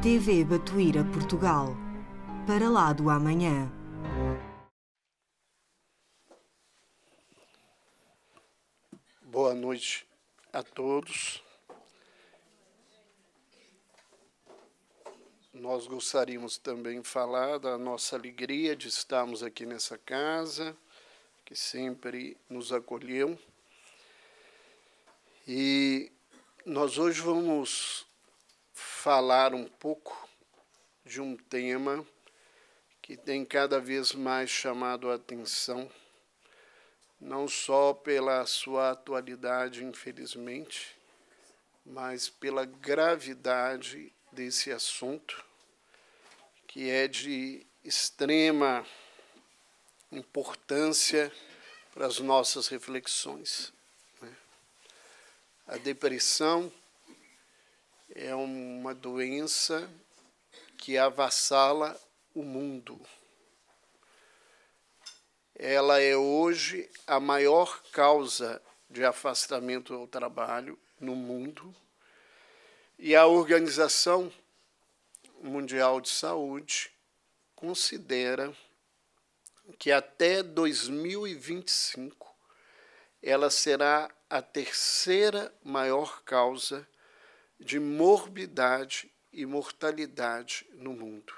TV Batuíra Portugal. Para lá do amanhã. Boa noite a todos. Nós gostaríamos também de falar da nossa alegria de estarmos aqui nessa casa, que sempre nos acolheu. E nós hoje vamos falar um pouco de um tema que tem cada vez mais chamado a atenção, não só pela sua atualidade, infelizmente, mas pela gravidade desse assunto, que é de extrema importância para as nossas reflexões. Né? A depressão é uma doença que avassala o mundo. Ela é hoje a maior causa de afastamento ao trabalho no mundo. E a Organização Mundial de Saúde considera que até 2025 ela será a terceira maior causa de morbidade e mortalidade no mundo.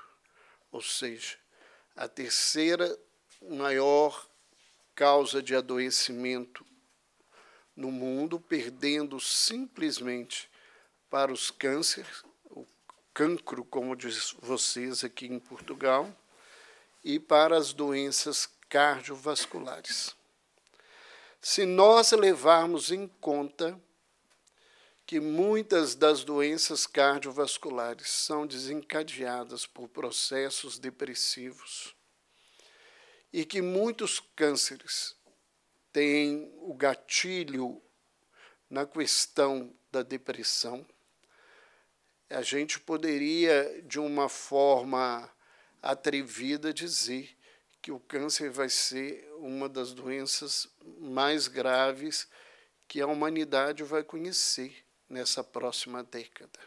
Ou seja, a terceira maior causa de adoecimento no mundo, perdendo simplesmente para os cânceres, o cancro, como diz vocês aqui em Portugal, e para as doenças cardiovasculares. Se nós levarmos em conta que muitas das doenças cardiovasculares são desencadeadas por processos depressivos e que muitos cânceres têm o gatilho na questão da depressão. A gente poderia, de uma forma atrevida, dizer que o câncer vai ser uma das doenças mais graves que a humanidade vai conhecer nessa próxima década.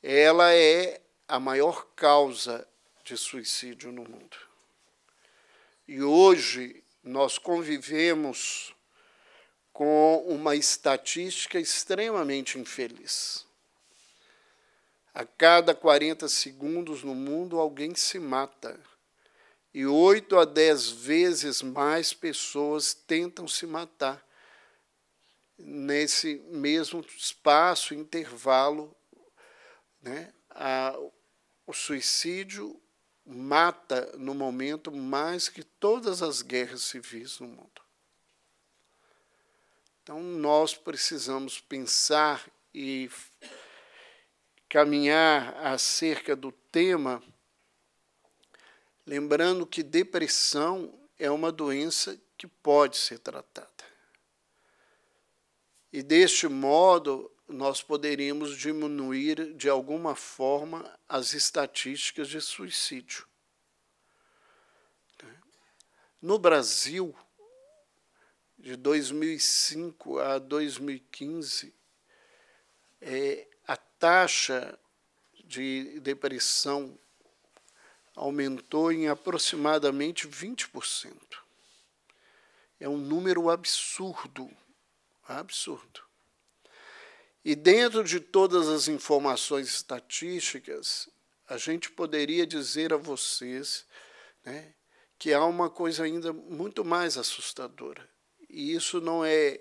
Ela é a maior causa de suicídio no mundo. E hoje nós convivemos com uma estatística extremamente infeliz. A cada 40 segundos no mundo alguém se mata. E 8 a 10 vezes mais pessoas tentam se matar nesse mesmo espaço, intervalo, né, a, o suicídio mata no momento mais que todas as guerras civis no mundo. Então nós precisamos pensar e caminhar acerca do tema, lembrando que depressão é uma doença que pode ser tratada. E deste modo, nós poderíamos diminuir de alguma forma as estatísticas de suicídio. Né? No Brasil, de 2005 a 2015, é, a taxa de depressão aumentou em aproximadamente 20%. É um número absurdo. Absurdo. E dentro de todas as informações estatísticas, a gente poderia dizer a vocês né, que há uma coisa ainda muito mais assustadora. E isso não é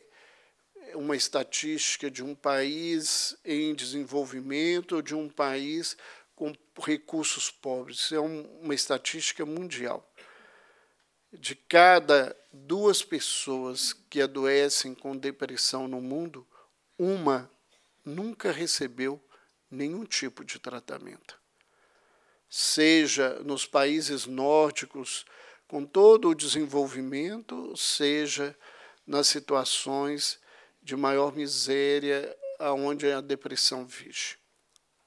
uma estatística de um país em desenvolvimento, ou de um país com recursos pobres. Isso é um, uma estatística mundial de cada duas pessoas que adoecem com depressão no mundo, uma nunca recebeu nenhum tipo de tratamento. Seja nos países nórdicos, com todo o desenvolvimento, seja nas situações de maior miséria aonde a depressão vige.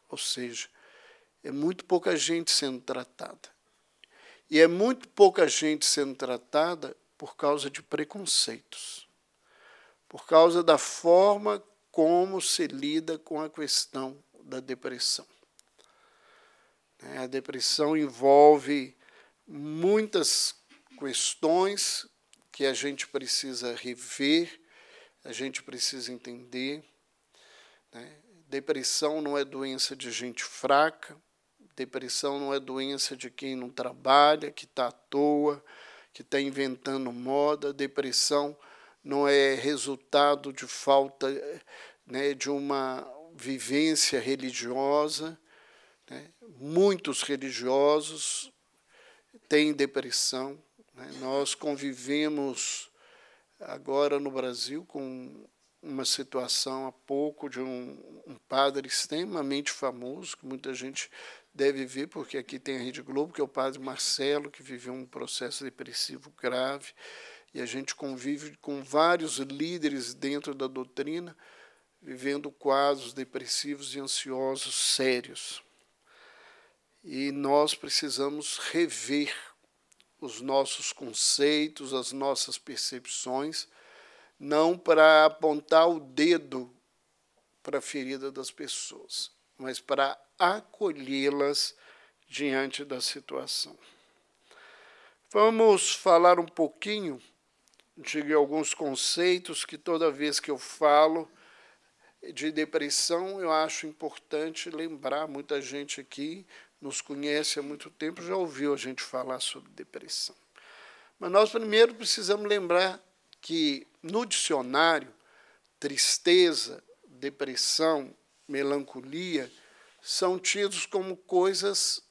Ou seja, é muito pouca gente sendo tratada. E é muito pouca gente sendo tratada por causa de preconceitos, por causa da forma como se lida com a questão da depressão. Né, a depressão envolve muitas questões que a gente precisa rever, a gente precisa entender. Né. Depressão não é doença de gente fraca, Depressão não é doença de quem não trabalha, que está à toa, que está inventando moda. Depressão não é resultado de falta né, de uma vivência religiosa. Né? Muitos religiosos têm depressão. Né? Nós convivemos agora no Brasil com uma situação há pouco de um, um padre extremamente famoso, que muita gente deve vir, porque aqui tem a Rede Globo, que é o padre Marcelo, que viveu um processo depressivo grave, e a gente convive com vários líderes dentro da doutrina, vivendo quadros depressivos e ansiosos sérios. E nós precisamos rever os nossos conceitos, as nossas percepções, não para apontar o dedo para a ferida das pessoas, mas para acolhê-las diante da situação. Vamos falar um pouquinho de alguns conceitos que toda vez que eu falo de depressão, eu acho importante lembrar. Muita gente aqui nos conhece há muito tempo, já ouviu a gente falar sobre depressão. Mas nós primeiro precisamos lembrar que no dicionário, tristeza, depressão, melancolia são tidos como coisas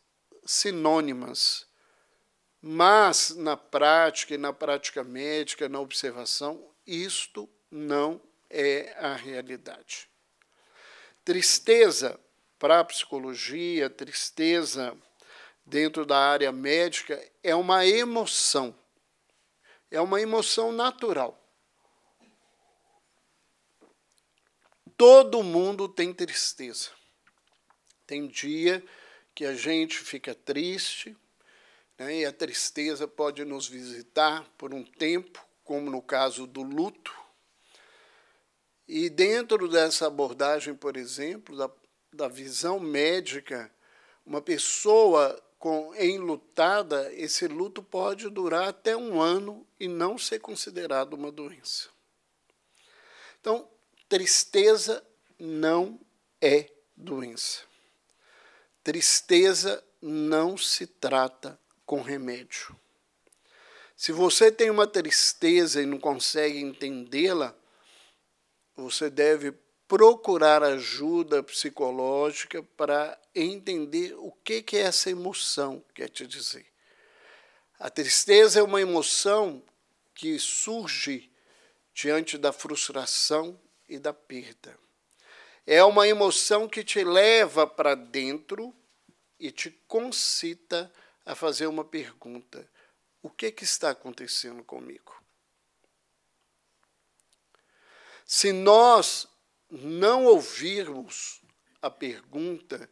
sinônimas. Mas na prática e na prática médica, na observação, isto não é a realidade. Tristeza para a psicologia, tristeza dentro da área médica é uma emoção. É uma emoção natural. todo mundo tem tristeza. Tem dia que a gente fica triste, né, e a tristeza pode nos visitar por um tempo, como no caso do luto. E dentro dessa abordagem, por exemplo, da, da visão médica, uma pessoa com enlutada, esse luto pode durar até um ano e não ser considerado uma doença. Então, Tristeza não é doença. Tristeza não se trata com remédio. Se você tem uma tristeza e não consegue entendê-la, você deve procurar ajuda psicológica para entender o que, é essa emoção quer te dizer. A tristeza é uma emoção que surge diante da frustração, e da perda. É uma emoção que te leva para dentro e te concita a fazer uma pergunta: o que, é que está acontecendo comigo? Se nós não ouvirmos a pergunta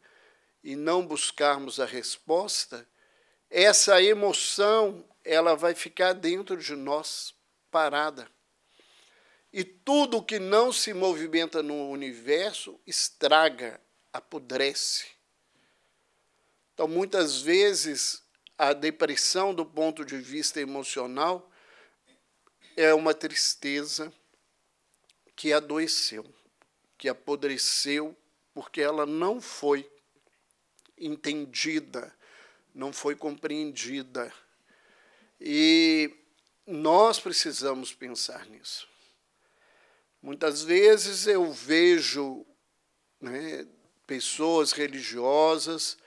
e não buscarmos a resposta, essa emoção ela vai ficar dentro de nós parada. E tudo que não se movimenta no universo estraga, apodrece. Então, muitas vezes, a depressão, do ponto de vista emocional, é uma tristeza que adoeceu, que apodreceu, porque ela não foi entendida, não foi compreendida. E nós precisamos pensar nisso. Muitas vezes eu vejo né, pessoas religiosas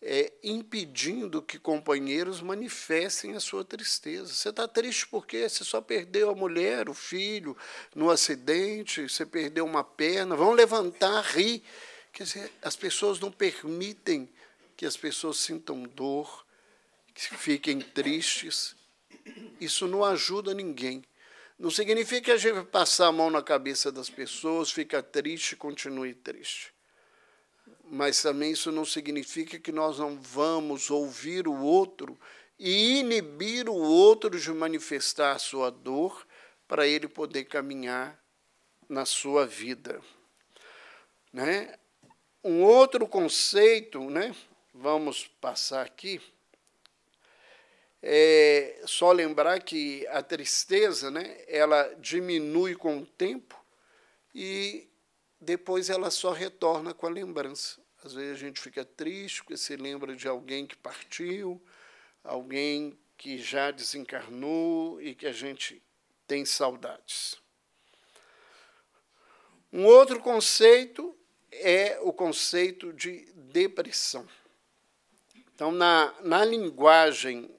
é, impedindo que companheiros manifestem a sua tristeza. Você está triste porque você só perdeu a mulher, o filho, no acidente, você perdeu uma perna. Vão levantar, rir. Quer dizer, as pessoas não permitem que as pessoas sintam dor, que fiquem tristes. Isso não ajuda ninguém. Não significa que a gente passar a mão na cabeça das pessoas, fica triste, continue triste. Mas também isso não significa que nós não vamos ouvir o outro e inibir o outro de manifestar a sua dor para ele poder caminhar na sua vida. Né? Um outro conceito, né? vamos passar aqui é, só lembrar que a tristeza, né, ela diminui com o tempo e depois ela só retorna com a lembrança. Às vezes a gente fica triste porque se lembra de alguém que partiu, alguém que já desencarnou e que a gente tem saudades. Um outro conceito é o conceito de depressão. Então, na, na linguagem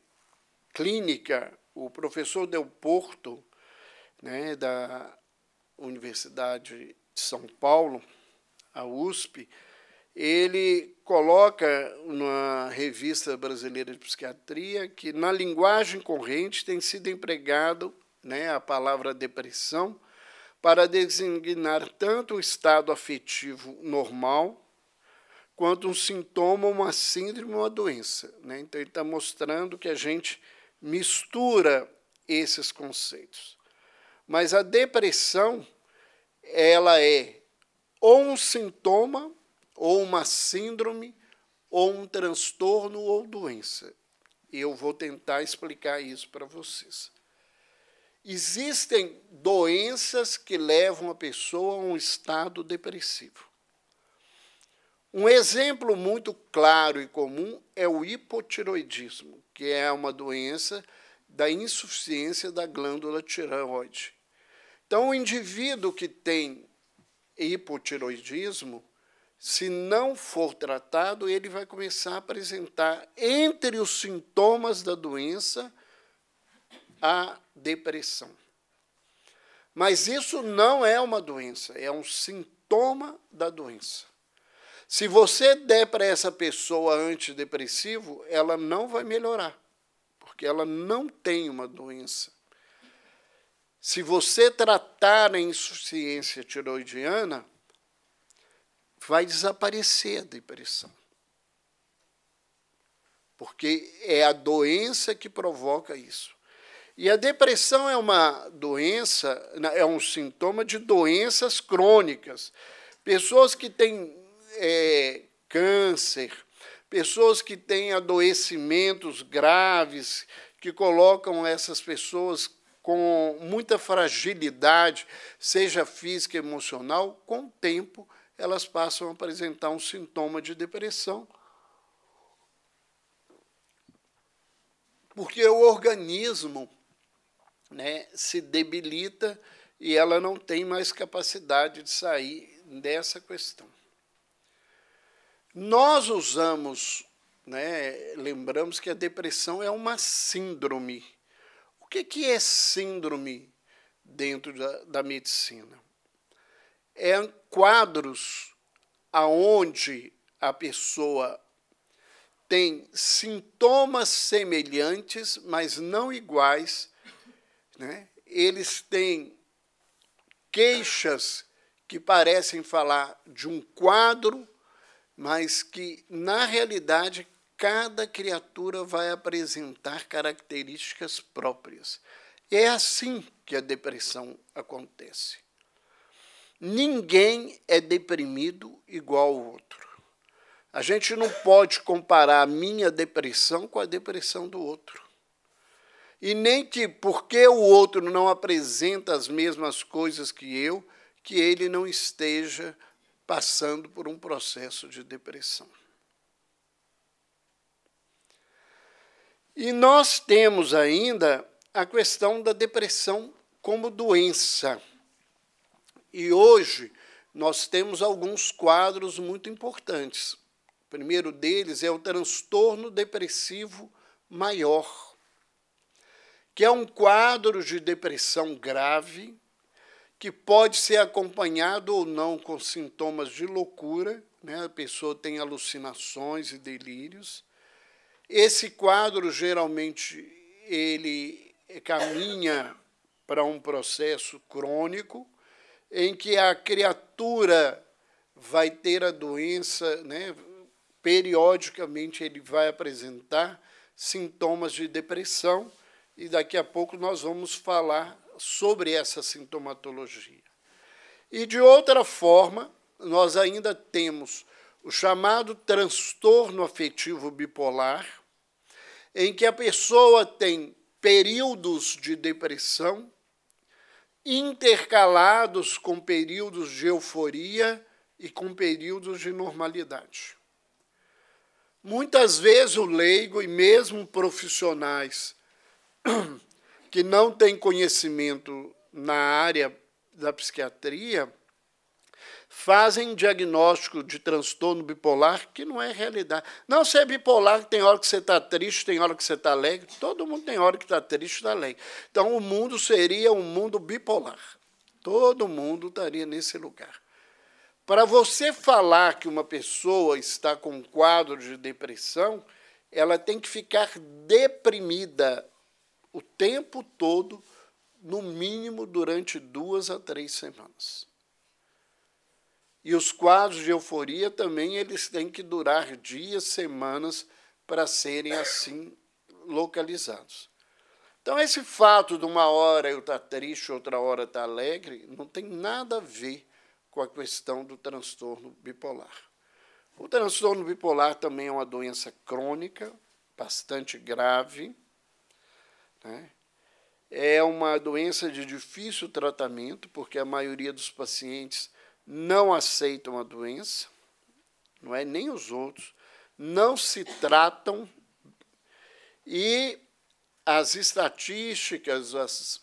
clínica, o professor Del Porto, né, da Universidade de São Paulo, a USP, ele coloca na revista brasileira de psiquiatria que na linguagem corrente tem sido empregado né, a palavra depressão para designar tanto o estado afetivo normal quanto um sintoma, uma síndrome, uma doença. Né? Então ele está mostrando que a gente mistura esses conceitos. Mas a depressão, ela é ou um sintoma, ou uma síndrome, ou um transtorno ou doença. Eu vou tentar explicar isso para vocês. Existem doenças que levam a pessoa a um estado depressivo. Um exemplo muito claro e comum é o hipotiroidismo, que é uma doença da insuficiência da glândula tireoide. Então, o indivíduo que tem hipotiroidismo, se não for tratado, ele vai começar a apresentar, entre os sintomas da doença, a depressão. Mas isso não é uma doença, é um sintoma da doença. Se você der para essa pessoa antidepressivo, ela não vai melhorar, porque ela não tem uma doença. Se você tratar a insuficiência tiroidiana, vai desaparecer a depressão. Porque é a doença que provoca isso. E a depressão é uma doença, né, é um sintoma de doenças crônicas. Pessoas que têm é, câncer, pessoas que têm adoecimentos graves, que colocam essas pessoas com muita fragilidade, seja física, emocional, com o tempo elas passam a apresentar um sintoma de depressão. Porque o organismo né, se debilita e ela não tem mais capacidade de sair dessa questão. Nós usamos, né, lembramos que a depressão é uma síndrome. O que, que é síndrome dentro da, da medicina? É quadros aonde a pessoa tem sintomas semelhantes, mas não iguais. Né? Eles têm queixas que parecem falar de um quadro mas que, na realidade, cada criatura vai apresentar características próprias. É assim que a depressão acontece. Ninguém é deprimido igual ao outro. A gente não pode comparar a minha depressão com a depressão do outro. E nem que porque o outro não apresenta as mesmas coisas que eu, que ele não esteja passando por um processo de depressão. E nós temos ainda a questão da depressão como doença. E hoje nós temos alguns quadros muito importantes. O primeiro deles é o transtorno depressivo maior, que é um quadro de depressão grave que pode ser acompanhado ou não com sintomas de loucura, né? a pessoa tem alucinações e delírios. Esse quadro geralmente ele caminha para um processo crônico em que a criatura vai ter a doença, né? periodicamente ele vai apresentar sintomas de depressão e daqui a pouco nós vamos falar sobre essa sintomatologia. E, de outra forma, nós ainda temos o chamado transtorno afetivo bipolar, em que a pessoa tem períodos de depressão intercalados com períodos de euforia e com períodos de normalidade. Muitas vezes o leigo e mesmo profissionais que não tem conhecimento na área da psiquiatria fazem diagnóstico de transtorno bipolar que não é realidade. Não, ser é bipolar, tem hora que você está triste, tem hora que você está alegre. Todo mundo tem hora que está triste, está alegre. Então, o mundo seria um mundo bipolar. Todo mundo estaria nesse lugar. Para você falar que uma pessoa está com um quadro de depressão, ela tem que ficar deprimida o tempo todo, no mínimo durante duas a três semanas. E os quadros de euforia também eles têm que durar dias, semanas para serem assim localizados. Então esse fato de uma hora eu estar tá triste, outra hora estar tá alegre, não tem nada a ver com a questão do transtorno bipolar. O transtorno bipolar também é uma doença crônica, bastante grave, né? É uma doença de difícil tratamento, porque a maioria dos pacientes não aceitam a doença, não é nem os outros, não se tratam e as estatísticas, as,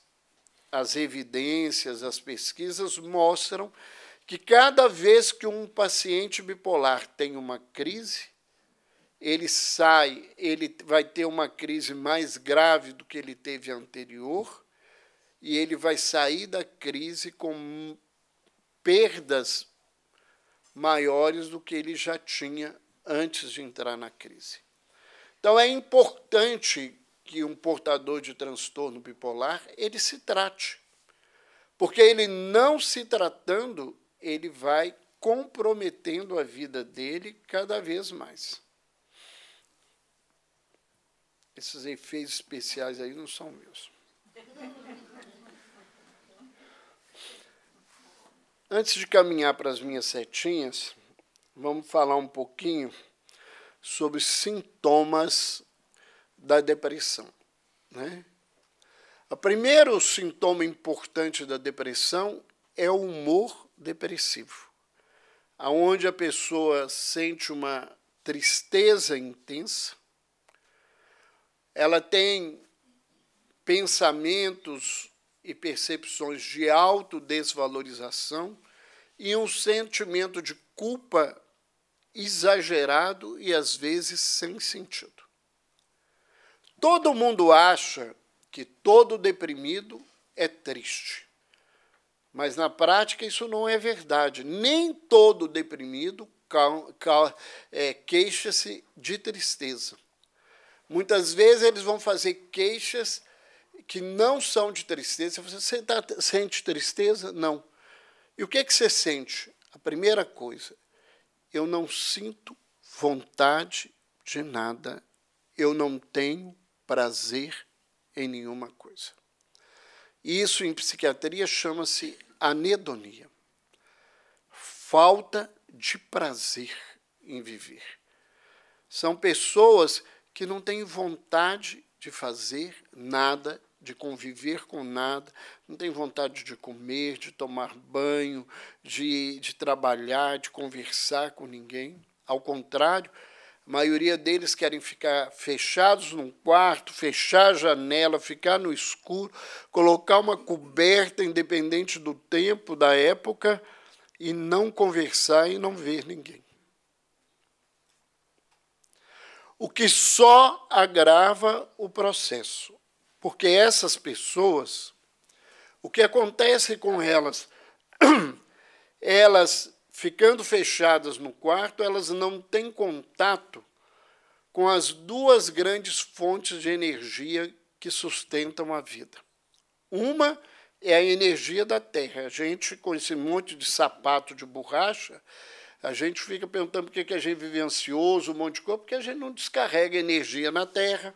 as evidências, as pesquisas mostram que cada vez que um paciente bipolar tem uma crise, ele sai, ele vai ter uma crise mais grave do que ele teve anterior, e ele vai sair da crise com perdas maiores do que ele já tinha antes de entrar na crise. Então é importante que um portador de transtorno bipolar ele se trate, porque ele não se tratando ele vai comprometendo a vida dele cada vez mais esses efeitos especiais aí não são meus. Antes de caminhar para as minhas setinhas, vamos falar um pouquinho sobre sintomas da depressão. Né? O primeiro sintoma importante da depressão é o humor depressivo, aonde a pessoa sente uma tristeza intensa, ela tem pensamentos e percepções de autodesvalorização e um sentimento de culpa exagerado e às vezes sem sentido. Todo mundo acha que todo deprimido é triste. Mas na prática isso não é verdade. Nem todo deprimido é, queixa-se de tristeza. Muitas vezes eles vão fazer queixas que não são de tristeza. Você, tá, sente tristeza? Não. E o que, é que você sente? A primeira coisa, eu não sinto vontade de nada, eu não tenho prazer em nenhuma coisa. Isso em psiquiatria chama-se anedonia falta de prazer em viver. São pessoas que não tem vontade de fazer nada, de conviver com nada, não tem vontade de comer, de tomar banho, de, de trabalhar, de conversar com ninguém. Ao contrário, a maioria deles querem ficar fechados num quarto, fechar a janela, ficar no escuro, colocar uma coberta independente do tempo, da época, e não conversar e não ver ninguém. o que só agrava o processo. Porque essas pessoas, o que acontece com elas, elas ficando fechadas no quarto, elas não têm contato com as duas grandes fontes de energia que sustentam a vida. Uma é a energia da terra. A gente, com esse monte de sapato de borracha, a gente fica perguntando por que, a gente vive ansioso, um monte de coisa, porque a gente não descarrega energia na terra.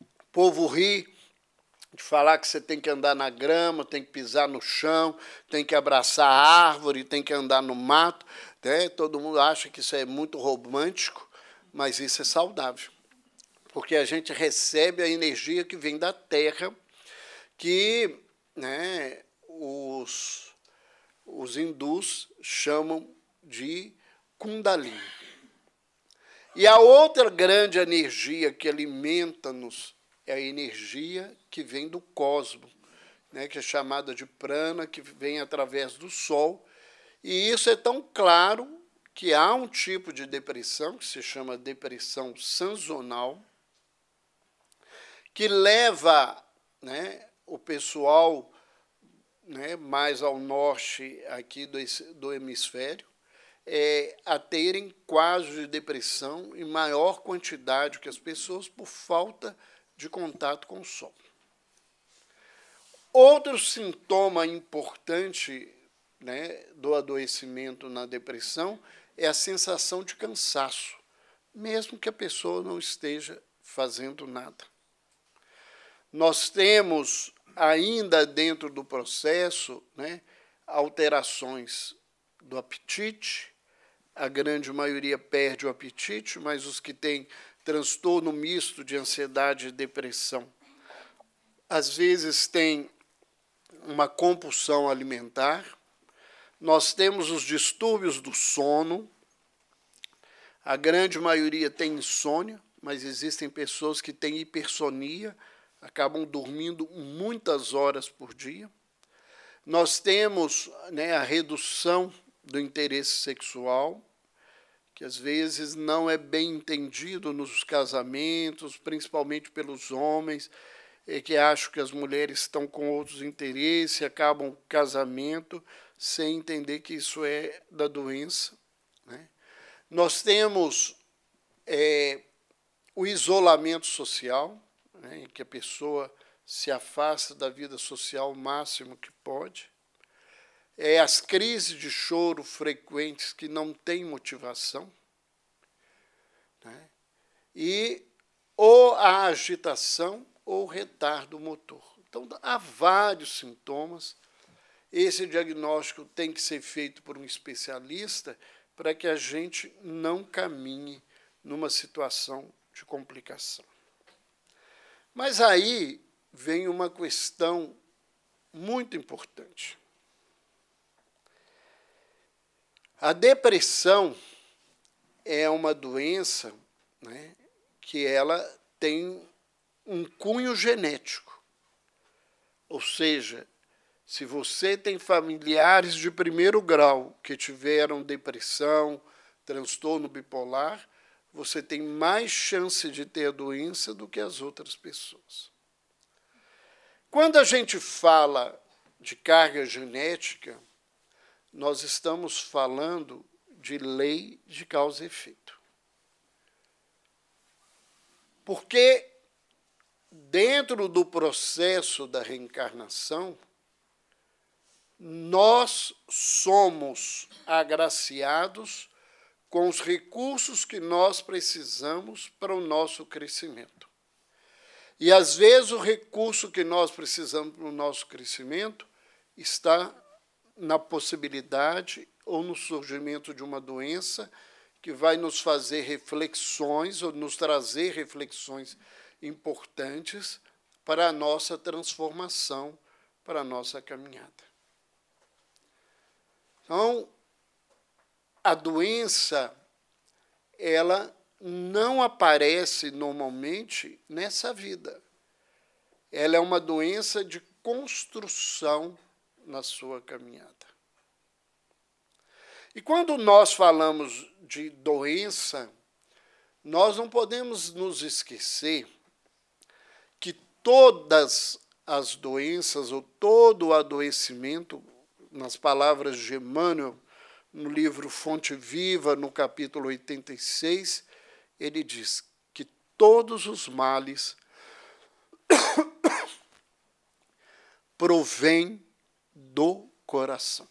O povo ri de falar que você tem que andar na grama, tem que pisar no chão, tem que abraçar a árvore, tem que andar no mato. Né? Todo mundo acha que isso é muito romântico, mas isso é saudável. Porque a gente recebe a energia que vem da terra, que né, os os hindus chamam de Kundalini. E a outra grande energia que alimenta-nos é a energia que vem do cosmos, né, que é chamada de prana, que vem através do sol. E isso é tão claro que há um tipo de depressão, que se chama depressão sazonal, que leva né, o pessoal né, mais ao norte aqui do, do hemisfério, é, a terem quadros de depressão em maior quantidade que as pessoas por falta de contato com o sol. Outro sintoma importante né, do adoecimento na depressão é a sensação de cansaço, mesmo que a pessoa não esteja fazendo nada. Nós temos ainda dentro do processo, né, alterações do apetite. A grande maioria perde o apetite, mas os que têm transtorno misto de ansiedade e depressão, às vezes têm uma compulsão alimentar. Nós temos os distúrbios do sono. A grande maioria tem insônia, mas existem pessoas que têm hipersonia, acabam dormindo muitas horas por dia. Nós temos né, a redução do interesse sexual, que às vezes não é bem entendido nos casamentos, principalmente pelos homens, que acham que as mulheres estão com outros interesses, e acabam o casamento sem entender que isso é da doença. Né? Nós temos é, o isolamento social, né, em que a pessoa se afasta da vida social o máximo que pode, é as crises de choro frequentes que não têm motivação, né, e ou a agitação ou retardo motor. Então, há vários sintomas. Esse diagnóstico tem que ser feito por um especialista para que a gente não caminhe numa situação de complicação. Mas aí vem uma questão muito importante. A depressão é uma doença né, que ela tem um cunho genético. Ou seja, se você tem familiares de primeiro grau que tiveram depressão, transtorno bipolar, você tem mais chance de ter a doença do que as outras pessoas. Quando a gente fala de carga genética, nós estamos falando de lei de causa e efeito. Porque dentro do processo da reencarnação, nós somos agraciados com os recursos que nós precisamos para o nosso crescimento. E às vezes o recurso que nós precisamos para o nosso crescimento está na possibilidade ou no surgimento de uma doença que vai nos fazer reflexões ou nos trazer reflexões importantes para a nossa transformação, para a nossa caminhada. Então, a doença ela não aparece normalmente nessa vida. Ela é uma doença de construção na sua caminhada. E quando nós falamos de doença, nós não podemos nos esquecer que todas as doenças ou todo o adoecimento, nas palavras de Emmanuel, no livro Fonte Viva, no capítulo 86, ele diz que todos os males provêm do coração.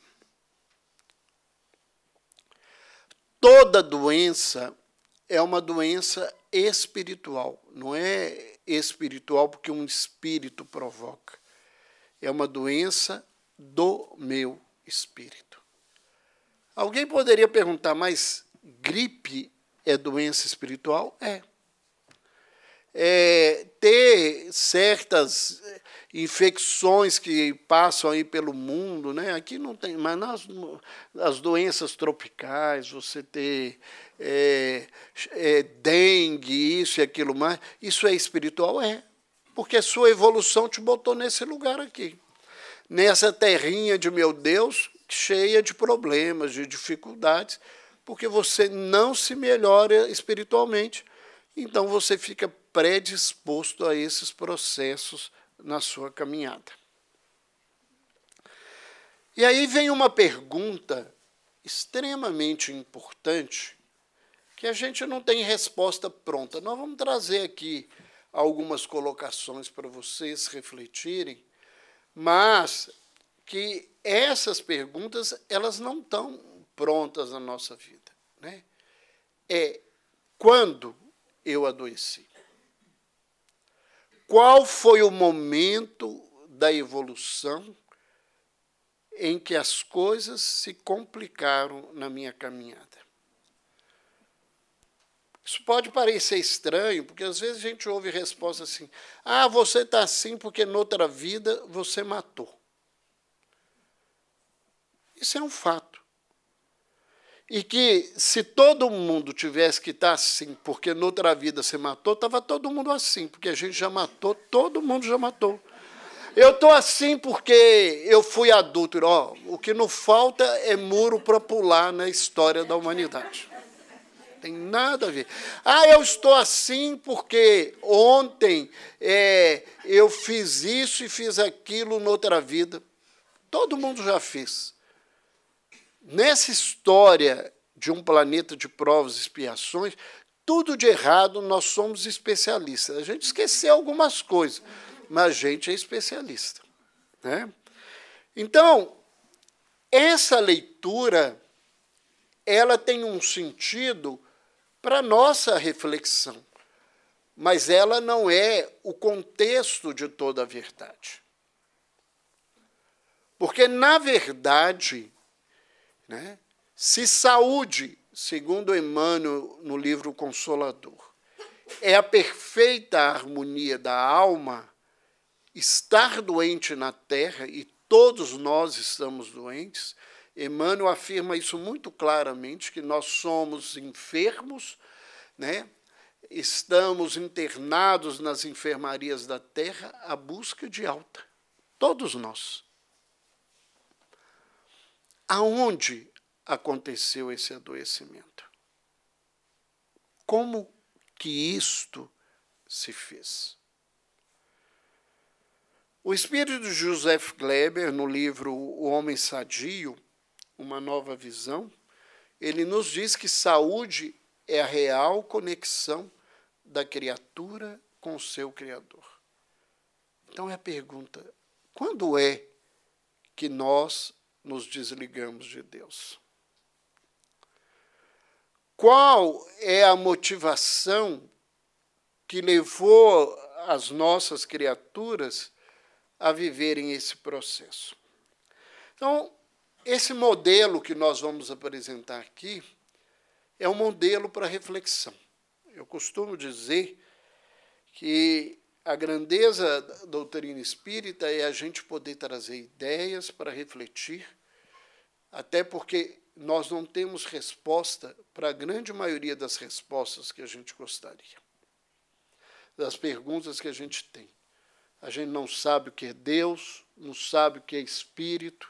Toda doença é uma doença espiritual, não é espiritual porque um espírito provoca. É uma doença do meu espírito. Alguém poderia perguntar, mas gripe é doença espiritual? É. é. ter certas eh, infecções que passam aí pelo mundo, né? Aqui não tem, mas nas, as doenças tropicais, você ter é, é, dengue, isso e aquilo mais, isso é espiritual? É, porque a sua evolução te botou nesse lugar aqui. Nessa terrinha de meu Deus, cheia de problemas, de dificuldades, porque você não se melhora espiritualmente. Então você fica predisposto a esses processos na sua caminhada. E aí vem uma pergunta extremamente importante que a gente não tem resposta pronta. Nós vamos trazer aqui algumas colocações para vocês refletirem, mas que essas perguntas elas não estão prontas na nossa vida. Né? É quando eu adoeci? Qual foi o momento da evolução em que as coisas se complicaram na minha caminhada? Isso pode parecer estranho, porque às vezes a gente ouve respostas assim: ah, você está assim porque noutra vida você matou. Isso é um fato. E que se todo mundo tivesse que estar tá assim, porque noutra vida você matou, estava todo mundo assim, porque a gente já matou, todo mundo já matou. Eu estou assim porque eu fui adulto. Ó, o que não falta é muro para pular na história da humanidade. Tem nada a ver. Ah, eu estou assim porque ontem é, eu fiz isso e fiz aquilo noutra vida. Todo mundo já fez nessa história de um planeta de provas e expiações, tudo de errado nós somos especialistas. A gente esqueceu algumas coisas, mas a gente é especialista. Né? Então, essa leitura ela tem um sentido para nossa reflexão, mas ela não é o contexto de toda a verdade. Porque, na verdade, né? Se saúde, segundo Emmanuel no livro Consolador, é a perfeita harmonia da alma, estar doente na terra, e todos nós estamos doentes, Emmanuel afirma isso muito claramente, que nós somos enfermos, né? estamos internados nas enfermarias da terra à busca de alta. Todos nós aonde aconteceu esse adoecimento. Como que isto se fez? O espírito de Joseph Gleber, no livro O Homem Sadio, Uma Nova Visão, ele nos diz que saúde é a real conexão da criatura com o seu Criador. Então é a pergunta: quando é que nós nos desligamos de Deus. Qual é a motivação que levou as nossas criaturas a viverem esse processo? Então, esse modelo que nós vamos apresentar aqui é um modelo para reflexão. Eu costumo dizer que a grandeza da doutrina espírita é a gente poder trazer ideias para refletir, até porque nós não temos resposta para a grande maioria das respostas que a gente gostaria, das perguntas que a gente tem. A gente não sabe o que é Deus, não sabe o que é espírito,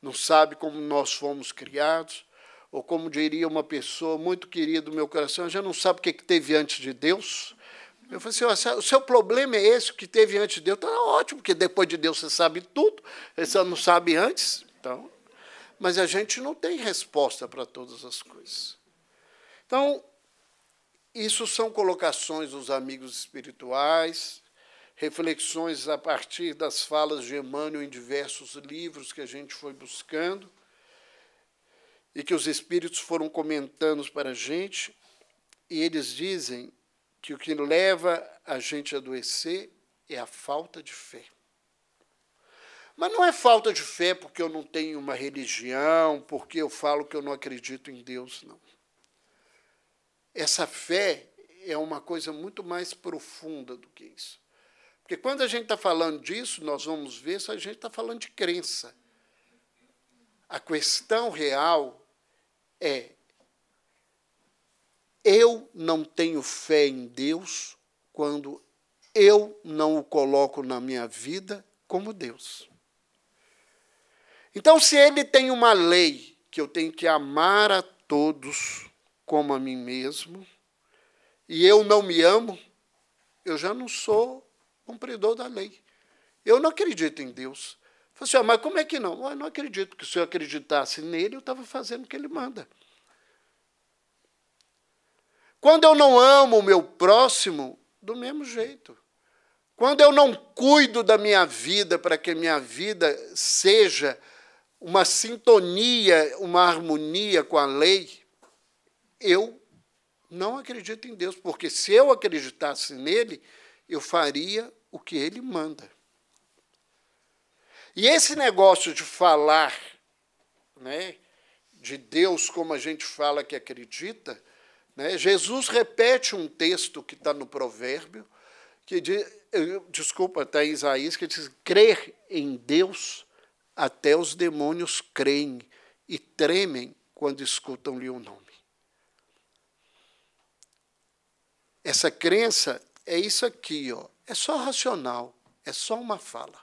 não sabe como nós fomos criados, ou como diria uma pessoa muito querida do meu coração, a gente não sabe o que, é que teve antes de Deus, eu falei assim, o seu problema é esse, o que teve antes de Deus, Está ótimo, porque depois de Deus você sabe tudo, você não sabe antes. Então, mas a gente não tem resposta para todas as coisas. Então, isso são colocações dos amigos espirituais, reflexões a partir das falas de Emmanuel em diversos livros que a gente foi buscando e que os espíritos foram comentando para a gente, e eles dizem que o que leva a gente a adoecer é a falta de fé. Mas não é falta de fé porque eu não tenho uma religião, porque eu falo que eu não acredito em Deus, não. Essa fé é uma coisa muito mais profunda do que isso. Porque quando a gente está falando disso, nós vamos ver se a gente está falando de crença. A questão real é eu não tenho fé em Deus quando eu não o coloco na minha vida como Deus. Então, se ele tem uma lei que eu tenho que amar a todos como a mim mesmo, e eu não me amo, eu já não sou cumpridor da lei. Eu não acredito em Deus. Falei assim, ah, mas como é que não? Eu ah, não acredito, que se eu acreditasse nele, eu estava fazendo o que ele manda. Quando eu não amo o meu próximo, do mesmo jeito. Quando eu não cuido da minha vida para que minha vida seja uma sintonia, uma harmonia com a lei, eu não acredito em Deus, porque se eu acreditasse nele, eu faria o que ele manda. E esse negócio de falar né, de Deus como a gente fala que acredita, né? Jesus repete um texto que está no provérbio, que diz, desculpa, está em Isaías, que diz, crer em Deus até os demônios creem e tremem quando escutam-lhe o nome. Essa crença é isso aqui, ó. É só racional, é só uma fala.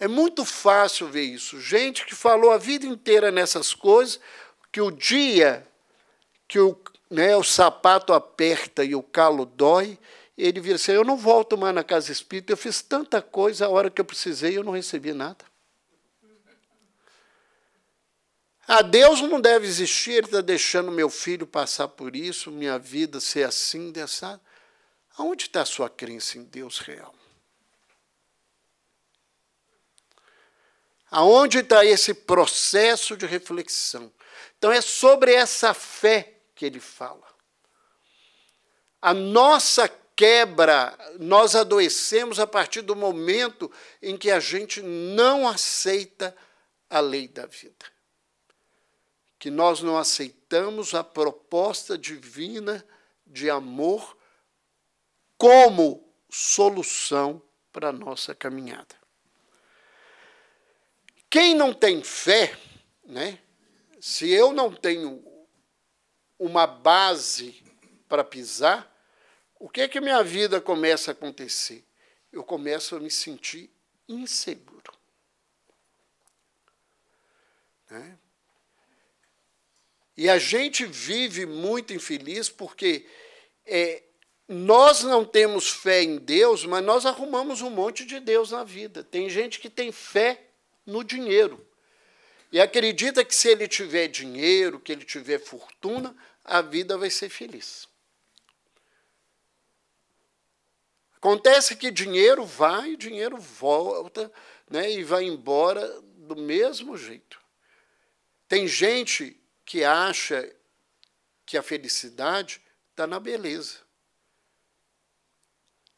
É muito fácil ver isso. Gente que falou a vida inteira nessas coisas, que o dia que o, né, o sapato aperta e o calo dói, ele vira assim, eu não volto mais na casa espírita, eu fiz tanta coisa, a hora que eu precisei eu não recebi nada. a Deus não deve existir, ele está deixando meu filho passar por isso, minha vida ser assim, dessa. Aonde está a sua crença em Deus real? Aonde está esse processo de reflexão? Então é sobre essa fé que ele fala. A nossa quebra, nós adoecemos a partir do momento em que a gente não aceita a lei da vida. Que nós não aceitamos a proposta divina de amor como solução para a nossa caminhada. Quem não tem fé, né? se eu não tenho uma base para pisar, o que é que minha vida começa a acontecer? Eu começo a me sentir inseguro. Né? E a gente vive muito infeliz porque é, nós não temos fé em Deus, mas nós arrumamos um monte de Deus na vida. Tem gente que tem fé no dinheiro. E acredita que se ele tiver dinheiro, que ele tiver fortuna, a vida vai ser feliz. Acontece que dinheiro vai, dinheiro volta, né, e vai embora do mesmo jeito. Tem gente que acha que a felicidade está na beleza.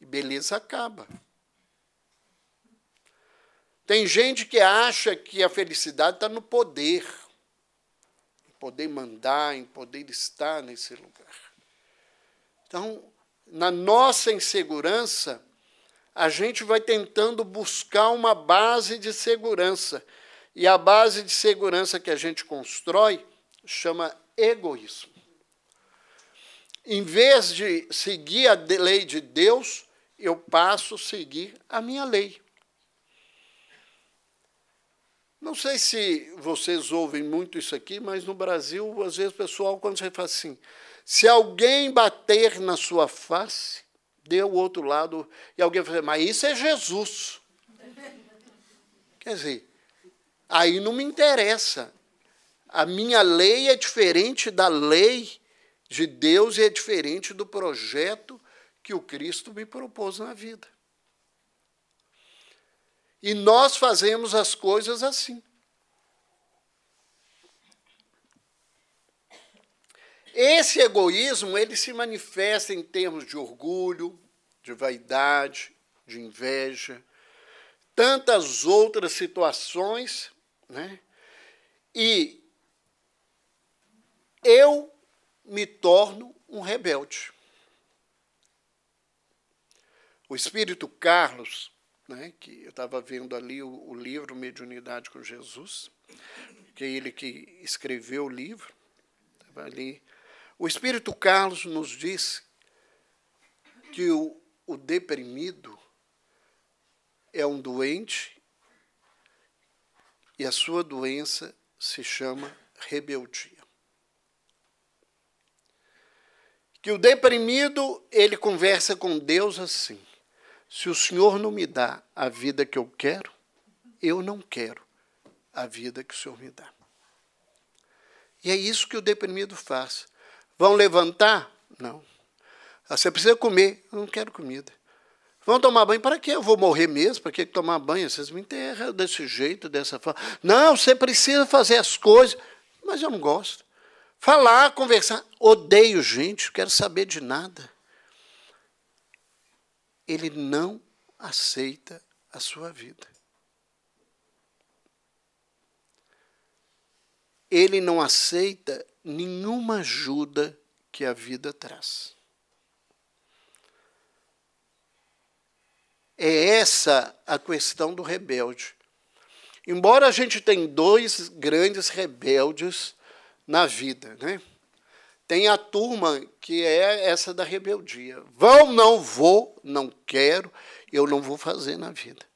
E beleza acaba. Tem gente que acha que a felicidade está no poder, em poder mandar, em poder estar nesse lugar. Então, na nossa insegurança, a gente vai tentando buscar uma base de segurança. E a base de segurança que a gente constrói chama egoísmo. Em vez de seguir a lei de Deus, eu passo a seguir a minha lei. Não sei se vocês ouvem muito isso aqui, mas no Brasil, às vezes, o pessoal, quando você fala assim, se alguém bater na sua face, dê o outro lado, e alguém fala, mas isso é Jesus. Quer dizer, aí não me interessa. A minha lei é diferente da lei de Deus e é diferente do projeto que o Cristo me propôs na vida. E nós fazemos as coisas assim. Esse egoísmo, ele se manifesta em termos de orgulho, de vaidade, de inveja, tantas outras situações, né? E eu me torno um rebelde. O espírito Carlos né, que eu estava vendo ali o, o, livro Mediunidade com Jesus, que é ele que escreveu o livro, ali. O Espírito Carlos nos diz que o, o deprimido é um doente e a sua doença se chama rebeldia. Que o deprimido, ele conversa com Deus assim. Se o Senhor não me dá a vida que eu quero, eu não quero a vida que o Senhor me dá. E é isso que o deprimido faz. Vão levantar? Não. Ah, você precisa comer? Eu não quero comida. Vão tomar banho? Para quê? Eu vou morrer mesmo? Para que tomar banho? Vocês me enterram desse jeito, dessa forma. Não, você precisa fazer as coisas. Mas eu não gosto. Falar, conversar. Odeio gente, não quero saber de nada ele não aceita a sua vida. Ele não aceita nenhuma ajuda que a vida traz. É essa a questão do rebelde. Embora a gente tenha dois grandes rebeldes na vida, né? Tem a turma que é essa da rebeldia. Vão, não vou, não quero, eu não vou fazer na vida.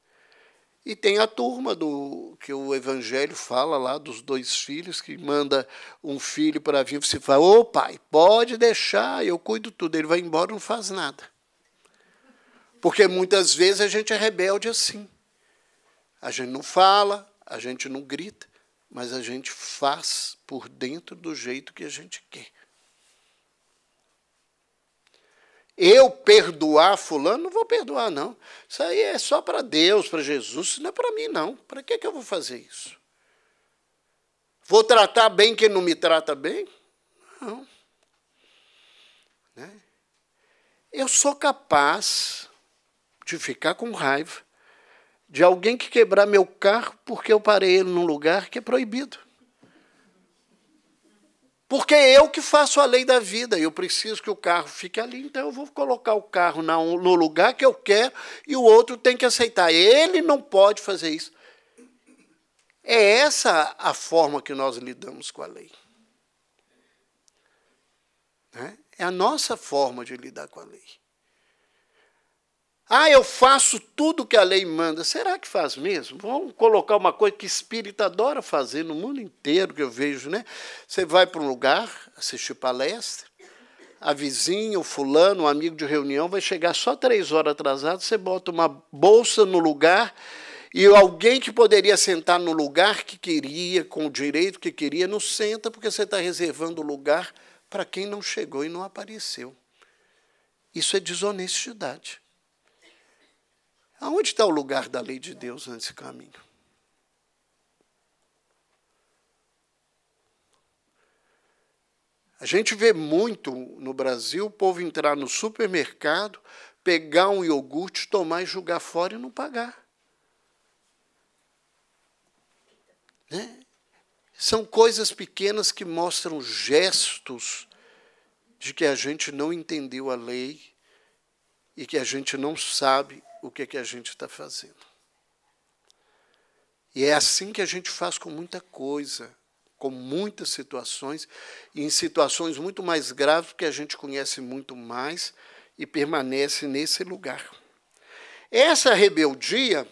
E tem a turma do que o Evangelho fala lá dos dois filhos, que manda um filho para vir e você fala, ô pai, pode deixar, eu cuido tudo. Ele vai embora e não faz nada. Porque muitas vezes a gente é rebelde assim. A gente não fala, a gente não grita, mas a gente faz por dentro do jeito que a gente quer. Eu perdoar fulano, não vou perdoar, não. Isso aí é só para Deus, para Jesus, não é para mim, não. Para que, que eu vou fazer isso? Vou tratar bem quem não me trata bem? Não. Né? Eu sou capaz de ficar com raiva de alguém que quebrar meu carro porque eu parei ele num lugar que é proibido. Porque é eu que faço a lei da vida, eu preciso que o carro fique ali, então eu vou colocar o carro no lugar que eu quero e o outro tem que aceitar. Ele não pode fazer isso. É essa a forma que nós lidamos com a lei. Né? É a nossa forma de lidar com a lei. Ah, eu faço tudo o que a lei manda. Será que faz mesmo? Vamos colocar uma coisa que espírita adora fazer no mundo inteiro, que eu vejo, né? Você vai para um lugar, assistir palestra, a vizinha, o fulano, o amigo de reunião vai chegar só três horas atrasado, você bota uma bolsa no lugar e alguém que poderia sentar no lugar que queria, com o direito que queria, não senta porque você está reservando o lugar para quem não chegou e não apareceu. Isso é desonestidade. Aonde está o lugar da lei de Deus nesse caminho? A gente vê muito no Brasil o povo entrar no supermercado, pegar um iogurte, tomar e jogar fora e não pagar. Né? São coisas pequenas que mostram gestos de que a gente não entendeu a lei e que a gente não sabe o que, é que a gente está fazendo. E é assim que a gente faz com muita coisa, com muitas situações, e em situações muito mais graves, que a gente conhece muito mais e permanece nesse lugar. Essa rebeldia,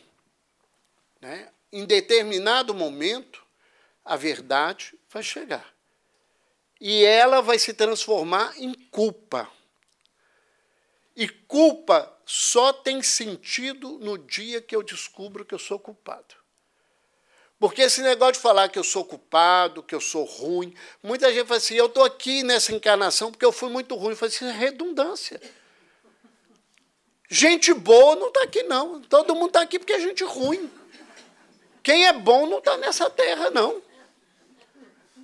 né, em determinado momento, a verdade vai chegar. E ela vai se transformar em culpa. E culpa só tem sentido no dia que eu descubro que eu sou culpado. Porque esse negócio de falar que eu sou culpado, que eu sou ruim, muita gente fala assim: eu estou aqui nessa encarnação porque eu fui muito ruim. Eu falo assim: é redundância. Gente boa não está aqui, não. Todo mundo está aqui porque é gente ruim. Quem é bom não está nessa terra, não.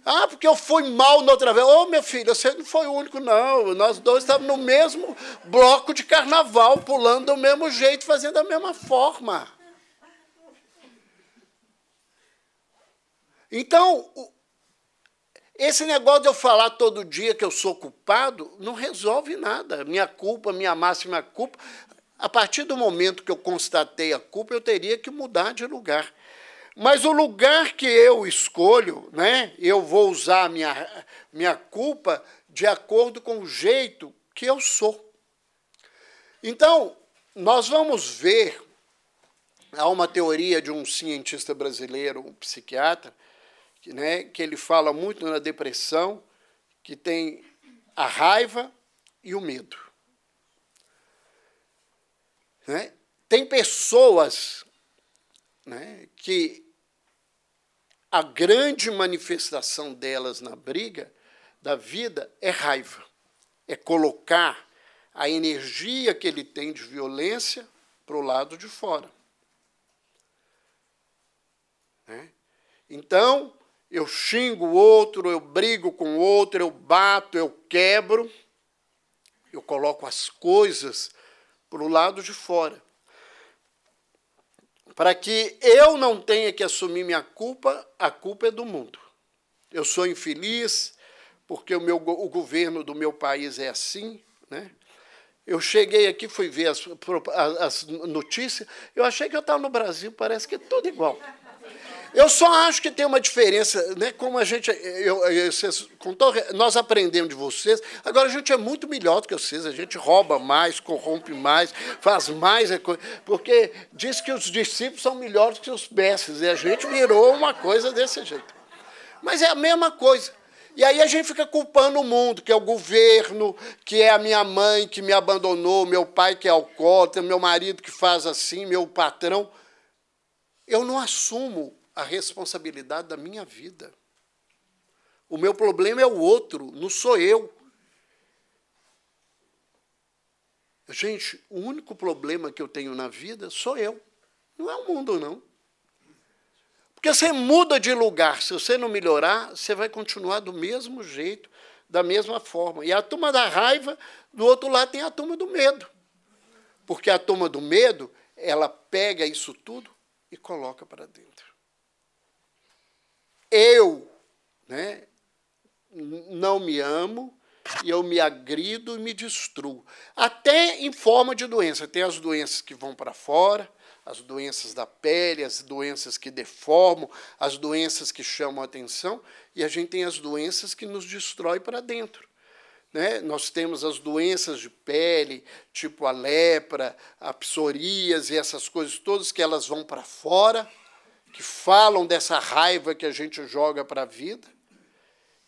Ah, porque eu fui mal na outra vez. Ô, oh, meu filho, você não foi o único, não. Nós dois estávamos no mesmo bloco de carnaval, pulando do mesmo jeito, fazendo da mesma forma. Então, esse negócio de eu falar todo dia que eu sou culpado não resolve nada. Minha culpa, minha máxima culpa. A partir do momento que eu constatei a culpa, eu teria que mudar de lugar. Mas o lugar que eu escolho, né, eu vou usar a minha, minha culpa de acordo com o jeito que eu sou. Então, nós vamos ver, há uma teoria de um cientista brasileiro, um psiquiatra, que, né, que ele fala muito na depressão, que tem a raiva e o medo. Né? Tem pessoas né, que a grande manifestação delas na briga da vida é raiva, é colocar a energia que ele tem de violência para o lado de fora. Né? Então, eu xingo o outro, eu brigo com o outro, eu bato, eu quebro, eu coloco as coisas para o lado de fora. Para que eu não tenha que assumir minha culpa, a culpa é do mundo. Eu sou infeliz porque o, meu, o governo do meu país é assim, né? Eu cheguei aqui, fui ver as, as notícias, eu achei que eu estava no Brasil, parece que é tudo igual. Eu só acho que tem uma diferença, né? Como a gente. Eu, eu, vocês, nós aprendemos de vocês. Agora a gente é muito melhor do que vocês, a gente rouba mais, corrompe mais, faz mais. Porque diz que os discípulos são melhores que os mestres. E a gente virou uma coisa desse jeito. Mas é a mesma coisa. E aí a gente fica culpando o mundo, que é o governo, que é a minha mãe que me abandonou, meu pai que é alcoólatra, meu marido que faz assim, meu patrão. Eu não assumo a responsabilidade da minha vida. O meu problema é o outro, não sou eu. Gente, o único problema que eu tenho na vida sou eu. Não é o mundo, não. Porque você muda de lugar, se você não melhorar, você vai continuar do mesmo jeito, da mesma forma. E a turma da raiva, do outro lado, tem a turma do medo. Porque a turma do medo, ela pega isso tudo e coloca para dentro eu né, não me amo, e eu me agrido e me destruo. Até em forma de doença. Tem as doenças que vão para fora, as doenças da pele, as doenças que deformam, as doenças que chamam a atenção, e a gente tem as doenças que nos destrói para dentro. Né? Nós temos as doenças de pele, tipo a lepra, a psoríase, essas coisas todas que elas vão para fora que falam dessa raiva que a gente joga para a vida.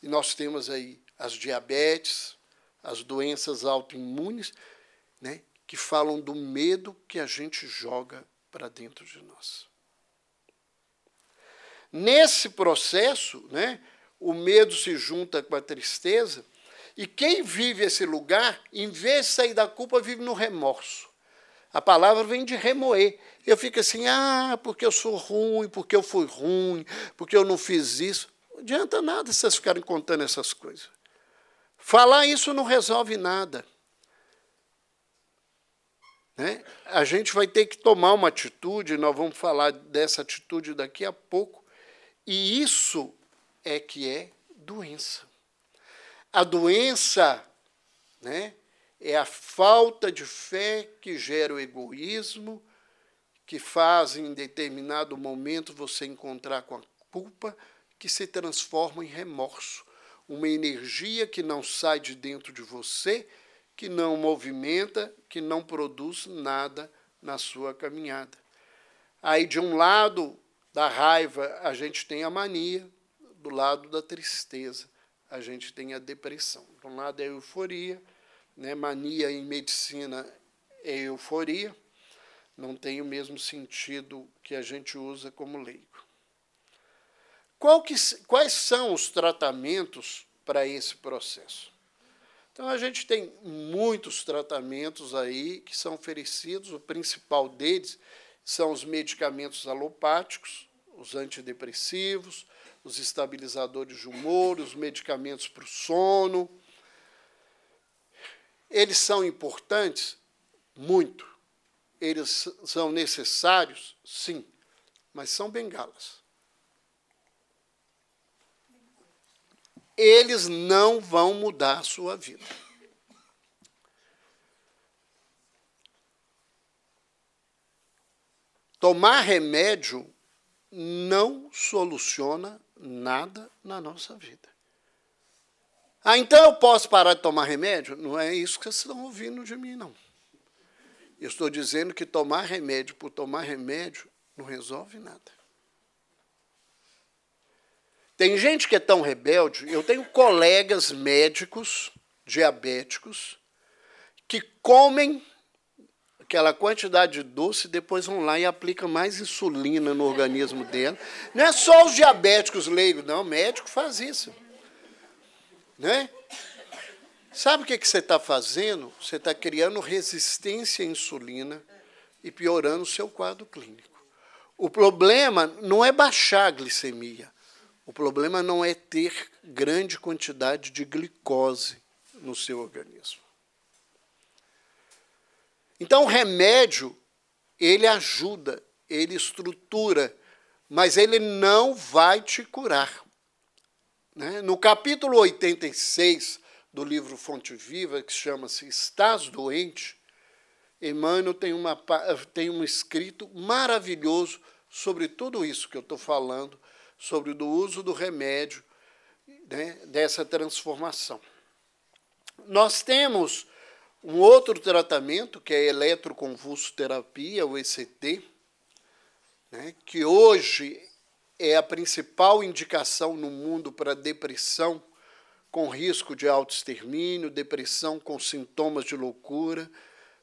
E nós temos aí as diabetes, as doenças autoimunes, né, que falam do medo que a gente joga para dentro de nós. Nesse processo, né, o medo se junta com a tristeza, e quem vive esse lugar, em vez de sair da culpa, vive no remorso. A palavra vem de remoer. Eu fico assim, ah, porque eu sou ruim, porque eu fui ruim, porque eu não fiz isso. Não adianta nada vocês ficarem contando essas coisas. Falar isso não resolve nada. Né? A gente vai ter que tomar uma atitude, nós vamos falar dessa atitude daqui a pouco, e isso é que é doença. A doença né, é a falta de fé que gera o egoísmo, que faz em determinado momento você encontrar com a culpa, que se transforma em remorso. Uma energia que não sai de dentro de você, que não movimenta, que não produz nada na sua caminhada. Aí, de um lado da raiva, a gente tem a mania, do lado da tristeza, a gente tem a depressão. De um lado é a euforia, né, mania em medicina é euforia, não tem o mesmo sentido que a gente usa como leigo. Que, quais são os tratamentos para esse processo? Então, a gente tem muitos tratamentos aí que são oferecidos, o principal deles são os medicamentos alopáticos, os antidepressivos, os estabilizadores de humor, os medicamentos para o sono, eles são importantes? Muito. Eles são necessários? Sim. Mas são bengalas. Eles não vão mudar a sua vida. Tomar remédio não soluciona nada na nossa vida. Ah, então eu posso parar de tomar remédio? Não é isso que vocês estão ouvindo de mim, não. Eu estou dizendo que tomar remédio por tomar remédio não resolve nada. Tem gente que é tão rebelde. Eu tenho colegas médicos diabéticos que comem aquela quantidade de doce, e depois vão lá e aplicam mais insulina no organismo dele. Não é só os diabéticos leigos, não. O médico faz isso. Né? Sabe o que, que você está fazendo? Você está criando resistência à insulina e piorando o seu quadro clínico. O problema não é baixar a glicemia. O problema não é ter grande quantidade de glicose no seu organismo. Então, o remédio, ele ajuda, ele estrutura, mas ele não vai te curar. Né? No capítulo 86 do livro Fonte Viva, que chama-se Estás Doente, Emmanuel tem, uma, tem um escrito maravilhoso sobre tudo isso que eu estou falando, sobre o uso do remédio, né, dessa transformação. Nós temos um outro tratamento, que é a eletroconvulsoterapia, o ECT, né, que hoje é a principal indicação no mundo para depressão, com risco de autoextermínio, depressão com sintomas de loucura,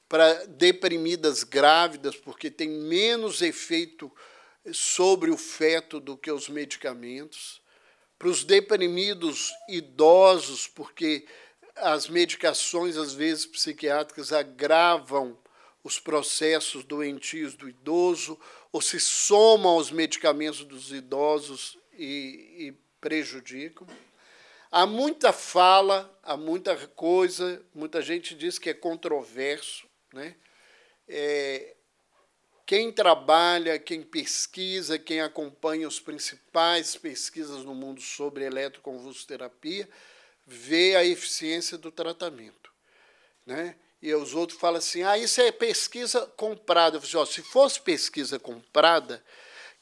para deprimidas grávidas, porque tem menos efeito sobre o feto do que os medicamentos, para os deprimidos idosos, porque as medicações, às vezes psiquiátricas, agravam os processos doentios do idoso, ou se somam aos medicamentos dos idosos e, e prejudicam. Há muita fala, há muita coisa, muita gente diz que é controverso. Né? É, quem trabalha, quem pesquisa, quem acompanha as principais pesquisas no mundo sobre eletroconvulsoterapia, vê a eficiência do tratamento. Né? E os outros falam assim: ah, isso é pesquisa comprada. Eu assim, oh, se fosse pesquisa comprada,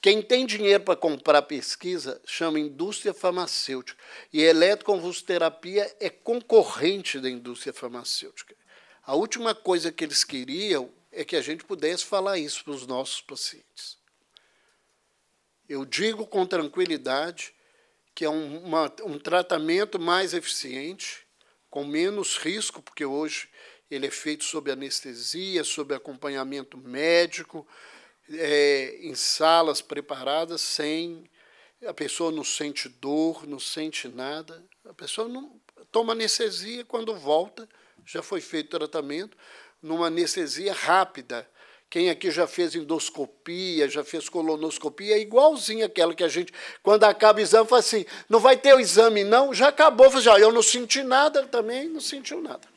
quem tem dinheiro para comprar pesquisa chama indústria farmacêutica. E eletroconvulsoterapia é concorrente da indústria farmacêutica. A última coisa que eles queriam é que a gente pudesse falar isso para os nossos pacientes. Eu digo com tranquilidade que é um, uma, um tratamento mais eficiente, com menos risco, porque hoje ele é feito sob anestesia, sob acompanhamento médico, é, em salas preparadas, sem a pessoa não sente dor, não sente nada. A pessoa não toma anestesia quando volta, já foi feito tratamento, numa anestesia rápida. Quem aqui já fez endoscopia, já fez colonoscopia, é igualzinho aquela que a gente, quando acaba o exame, fala assim, não vai ter o exame não, já acabou, fala assim, eu não senti nada também, não sentiu nada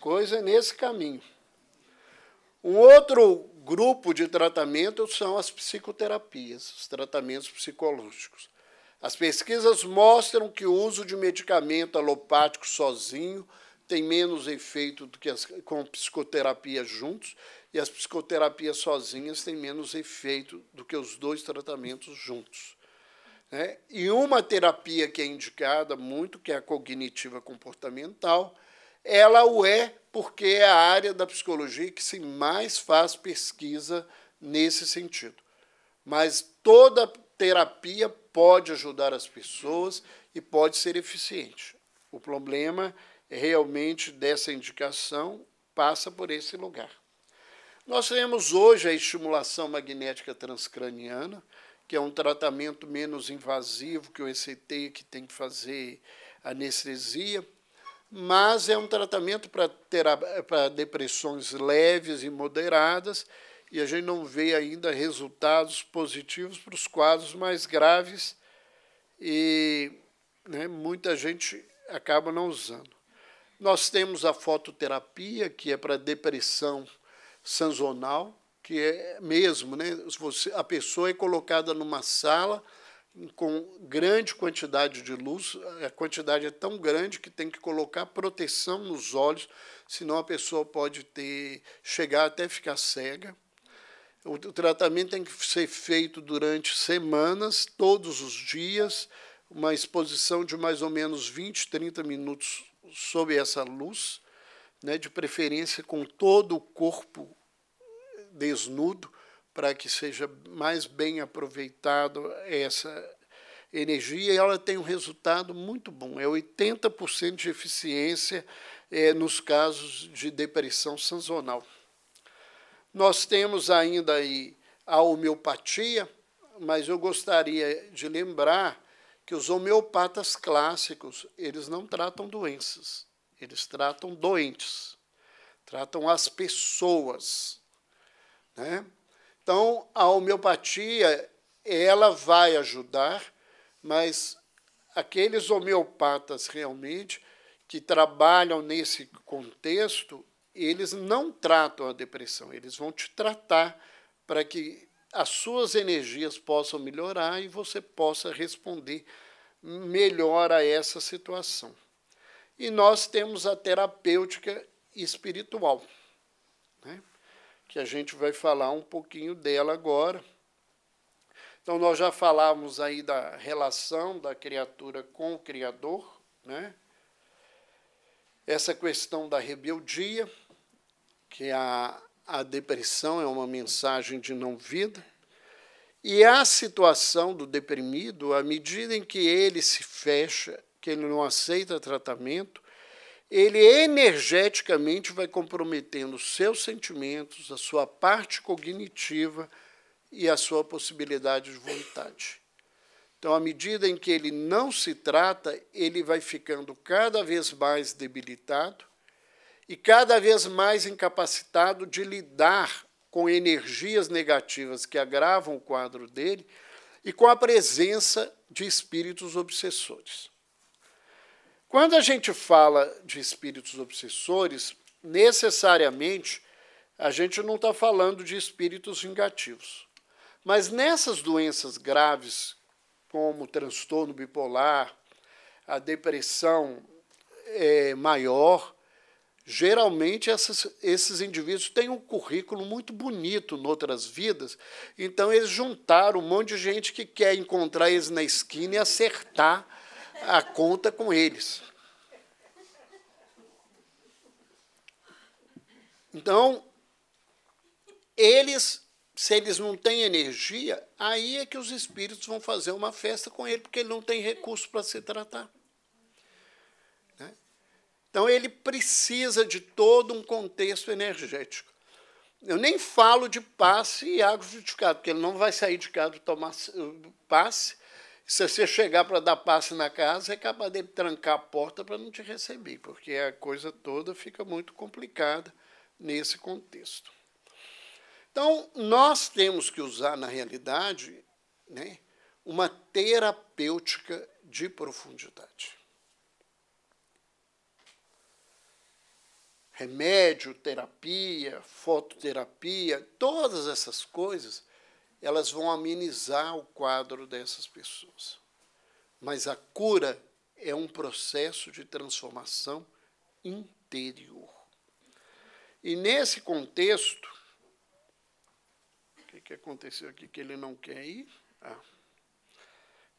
coisa nesse caminho. Um outro grupo de tratamento são as psicoterapias, os tratamentos psicológicos. As pesquisas mostram que o uso de medicamento alopático sozinho tem menos efeito do que as, com psicoterapia juntos, e as psicoterapias sozinhas têm menos efeito do que os dois tratamentos juntos. Né? E uma terapia que é indicada muito, que é a cognitiva comportamental, ela o é porque é a área da psicologia que se mais faz pesquisa nesse sentido. Mas toda terapia pode ajudar as pessoas e pode ser eficiente. O problema é realmente dessa indicação passa por esse lugar. Nós temos hoje a estimulação magnética transcraniana, que é um tratamento menos invasivo que o ECT, que tem que fazer anestesia mas é um tratamento para depressões leves e moderadas, e a gente não vê ainda resultados positivos para os quadros mais graves, e né, muita gente acaba não usando. Nós temos a fototerapia, que é para depressão sazonal, que é mesmo, né? A pessoa é colocada numa sala com grande quantidade de luz, a quantidade é tão grande que tem que colocar proteção nos olhos, senão a pessoa pode ter chegar até ficar cega. O, o tratamento tem que ser feito durante semanas, todos os dias, uma exposição de mais ou menos 20, 30 minutos sob essa luz, né, de preferência com todo o corpo desnudo, para que seja mais bem aproveitado essa energia e ela tem um resultado muito bom. É 80% de eficiência é, nos casos de depressão sazonal. Nós temos ainda aí a homeopatia, mas eu gostaria de lembrar que os homeopatas clássicos, eles não tratam doenças, eles tratam doentes, tratam as pessoas, né? Então, a homeopatia, ela vai ajudar, mas aqueles homeopatas realmente que trabalham nesse contexto, eles não tratam a depressão, eles vão te tratar para que as suas energias possam melhorar e você possa responder melhor a essa situação. E nós temos a terapêutica espiritual. Né? que a gente vai falar um pouquinho dela agora. Então, nós já falávamos aí da relação da criatura com o Criador, né? essa questão da rebeldia, que é a, a depressão é uma mensagem de não vida, e a situação do deprimido, à medida em que ele se fecha, que ele não aceita tratamento, ele energeticamente vai comprometendo seus sentimentos, a sua parte cognitiva e a sua possibilidade de vontade. Então, à medida em que ele não se trata, ele vai ficando cada vez mais debilitado e cada vez mais incapacitado de lidar com energias negativas que agravam o quadro dele e com a presença de espíritos obsessores. Quando a gente fala de espíritos obsessores, necessariamente a gente não está falando de espíritos vingativos. Mas nessas doenças graves, como transtorno bipolar, a depressão é, maior, geralmente essas, esses indivíduos têm um currículo muito bonito em outras vidas, então eles juntaram um monte de gente que quer encontrar eles na esquina e acertar a conta com eles. Então, eles, se eles não têm energia, aí é que os espíritos vão fazer uma festa com ele, porque ele não tem recurso para se tratar. Né? Então, ele precisa de todo um contexto energético. Eu nem falo de passe e água justificado, porque ele não vai sair de casa tomar passe, se você chegar para dar passe na casa, é capaz de trancar a porta para não te receber, porque a coisa toda fica muito complicada nesse contexto. Então, nós temos que usar, na realidade, né, uma terapêutica de profundidade. Remédio, terapia, fototerapia, todas essas coisas elas vão amenizar o quadro dessas pessoas. Mas a cura é um processo de transformação interior. E nesse contexto, o que, que aconteceu aqui que ele não quer ir? Ah,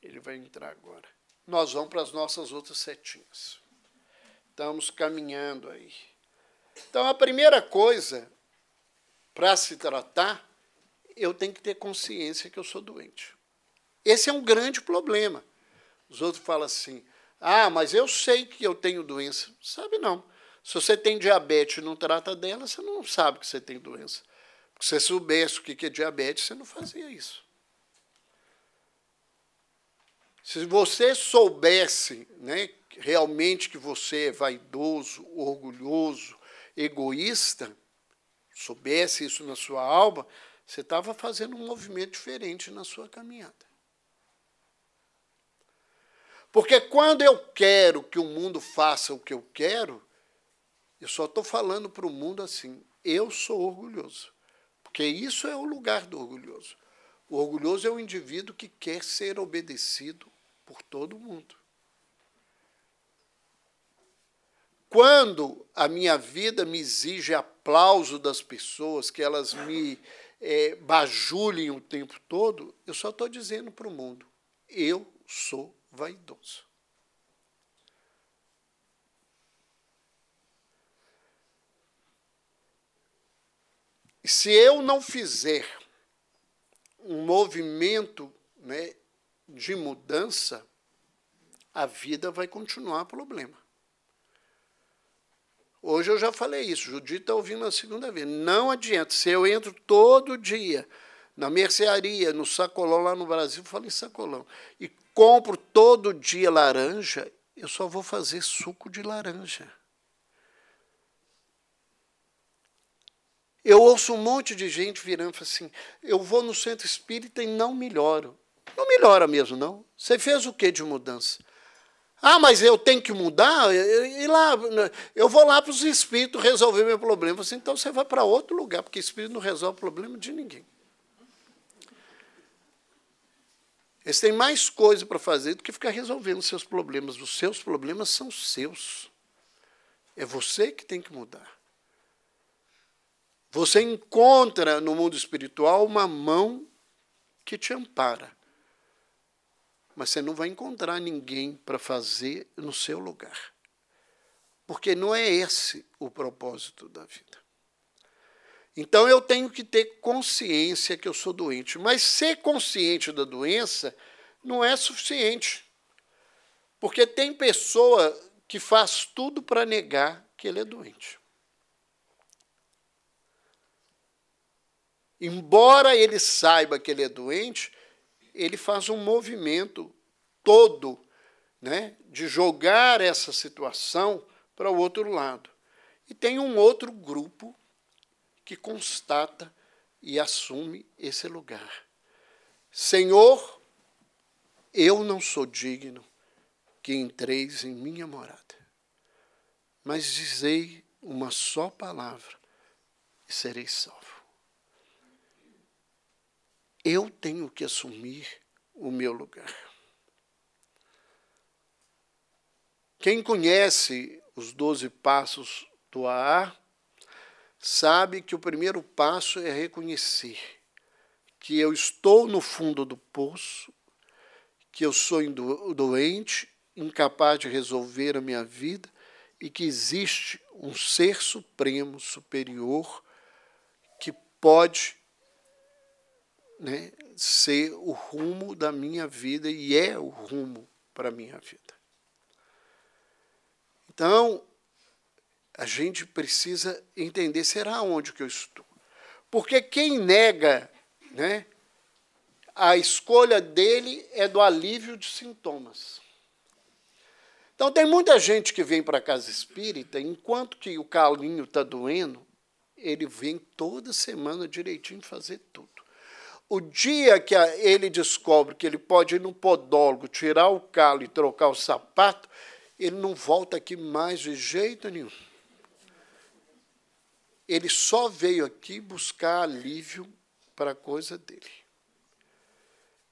ele vai entrar agora. Nós vamos para as nossas outras setinhas. Estamos caminhando aí. Então, a primeira coisa para se tratar eu tenho que ter consciência que eu sou doente. Esse é um grande problema. Os outros falam assim: ah, mas eu sei que eu tenho doença. Sabe não. Se você tem diabetes e não trata dela, você não sabe que você tem doença. Porque se você soubesse o que é diabetes, você não fazia isso. Se você soubesse né, realmente que você é vaidoso, orgulhoso, egoísta, soubesse isso na sua alma, você estava fazendo um movimento diferente na sua caminhada. Porque quando eu quero que o mundo faça o que eu quero, eu só estou falando para o mundo assim: eu sou orgulhoso. Porque isso é o lugar do orgulhoso. O orgulhoso é o indivíduo que quer ser obedecido por todo mundo. Quando a minha vida me exige aplauso das pessoas, que elas me é, bajulem o tempo todo, eu só estou dizendo para o mundo: eu sou vaidoso. Se eu não fizer um movimento né, de mudança, a vida vai continuar problema. Hoje eu já falei isso, Judito está ouvindo a segunda vez. Não adianta, se eu entro todo dia na mercearia, no sacolão lá no Brasil, falei sacolão, e compro todo dia laranja, eu só vou fazer suco de laranja. Eu ouço um monte de gente virando assim: eu vou no centro espírita e não melhoro. Não melhora mesmo, não. Você fez o que de mudança? Ah, mas eu tenho que mudar? E lá, eu vou lá para os espíritos resolver meu problema. Você assim, então você vai para outro lugar, porque espírito não resolve o problema de ninguém. Eles têm mais coisa para fazer do que ficar resolvendo seus problemas. Os seus problemas são seus. É você que tem que mudar. Você encontra no mundo espiritual uma mão que te ampara mas você não vai encontrar ninguém para fazer no seu lugar. Porque não é esse o propósito da vida. Então eu tenho que ter consciência que eu sou doente, mas ser consciente da doença não é suficiente. Porque tem pessoa que faz tudo para negar que ele é doente. Embora ele saiba que ele é doente, ele faz um movimento todo né, de jogar essa situação para o outro lado. E tem um outro grupo que constata e assume esse lugar. Senhor, eu não sou digno que entreis em minha morada, mas dizei uma só palavra e serei salvo eu tenho que assumir o meu lugar. Quem conhece os doze passos do AA sabe que o primeiro passo é reconhecer que eu estou no fundo do poço, que eu sou doente, incapaz de resolver a minha vida e que existe um ser supremo, superior, que pode né, ser o rumo da minha vida e é o rumo para a minha vida. Então, a gente precisa entender será onde que eu estou. Porque quem nega, né, a escolha dele é do alívio de sintomas. Então tem muita gente que vem para a casa espírita, enquanto que o calinho está doendo, ele vem toda semana direitinho fazer tudo. O dia que ele descobre que ele pode ir no podólogo, tirar o calo e trocar o sapato, ele não volta aqui mais de jeito nenhum. Ele só veio aqui buscar alívio para a coisa dele.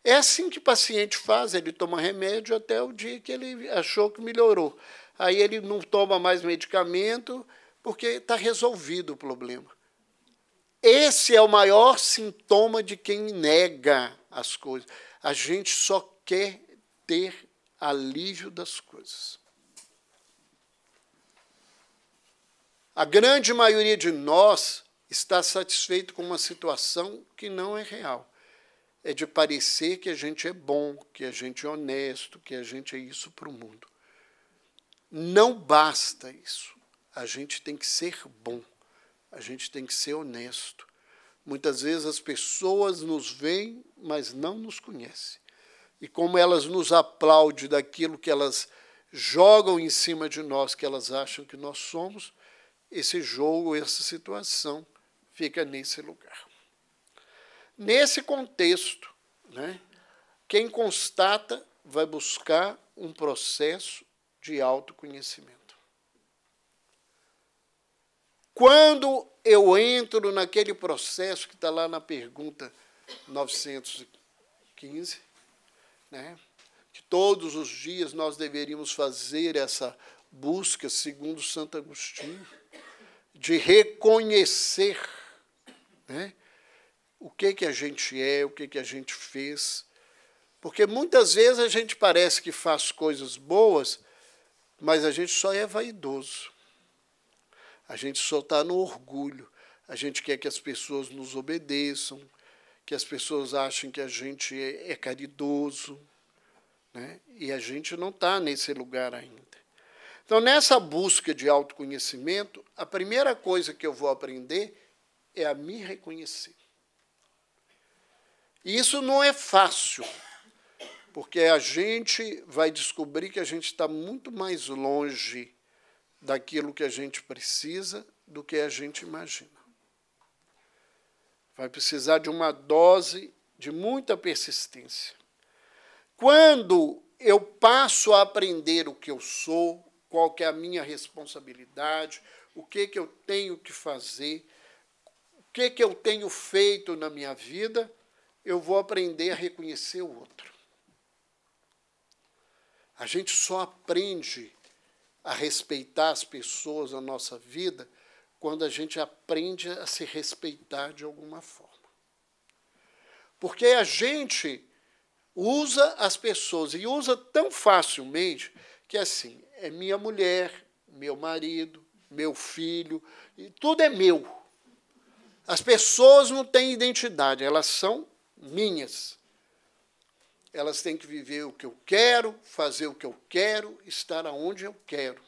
É assim que o paciente faz, ele toma remédio até o dia que ele achou que melhorou. Aí ele não toma mais medicamento, porque está resolvido o problema. Esse é o maior sintoma de quem nega as coisas. A gente só quer ter alívio das coisas. A grande maioria de nós está satisfeito com uma situação que não é real. É de parecer que a gente é bom, que a gente é honesto, que a gente é isso para o mundo. Não basta isso. A gente tem que ser bom. A gente tem que ser honesto. Muitas vezes as pessoas nos veem, mas não nos conhecem. E como elas nos aplaudem daquilo que elas jogam em cima de nós, que elas acham que nós somos, esse jogo, essa situação fica nesse lugar. Nesse contexto, né, quem constata vai buscar um processo de autoconhecimento. Quando eu entro naquele processo que está lá na pergunta 915, né? que todos os dias nós deveríamos fazer essa busca, segundo Santo Agostinho, de reconhecer né? o que, que a gente é, o que, que a gente fez. Porque muitas vezes a gente parece que faz coisas boas, mas a gente só é vaidoso. A gente só está no orgulho. A gente quer que as pessoas nos obedeçam, que as pessoas achem que a gente é, é caridoso. Né? E a gente não está nesse lugar ainda. Então, nessa busca de autoconhecimento, a primeira coisa que eu vou aprender é a me reconhecer. E isso não é fácil, porque a gente vai descobrir que a gente está muito mais longe daquilo que a gente precisa, do que a gente imagina. Vai precisar de uma dose de muita persistência. Quando eu passo a aprender o que eu sou, qual que é a minha responsabilidade, o que que eu tenho que fazer, o que que eu tenho feito na minha vida, eu vou aprender a reconhecer o outro. A gente só aprende a respeitar as pessoas na nossa vida quando a gente aprende a se respeitar de alguma forma. Porque a gente usa as pessoas e usa tão facilmente que assim, é minha mulher, meu marido, meu filho, e tudo é meu. As pessoas não têm identidade, elas são minhas elas têm que viver o que eu quero, fazer o que eu quero, estar aonde eu quero.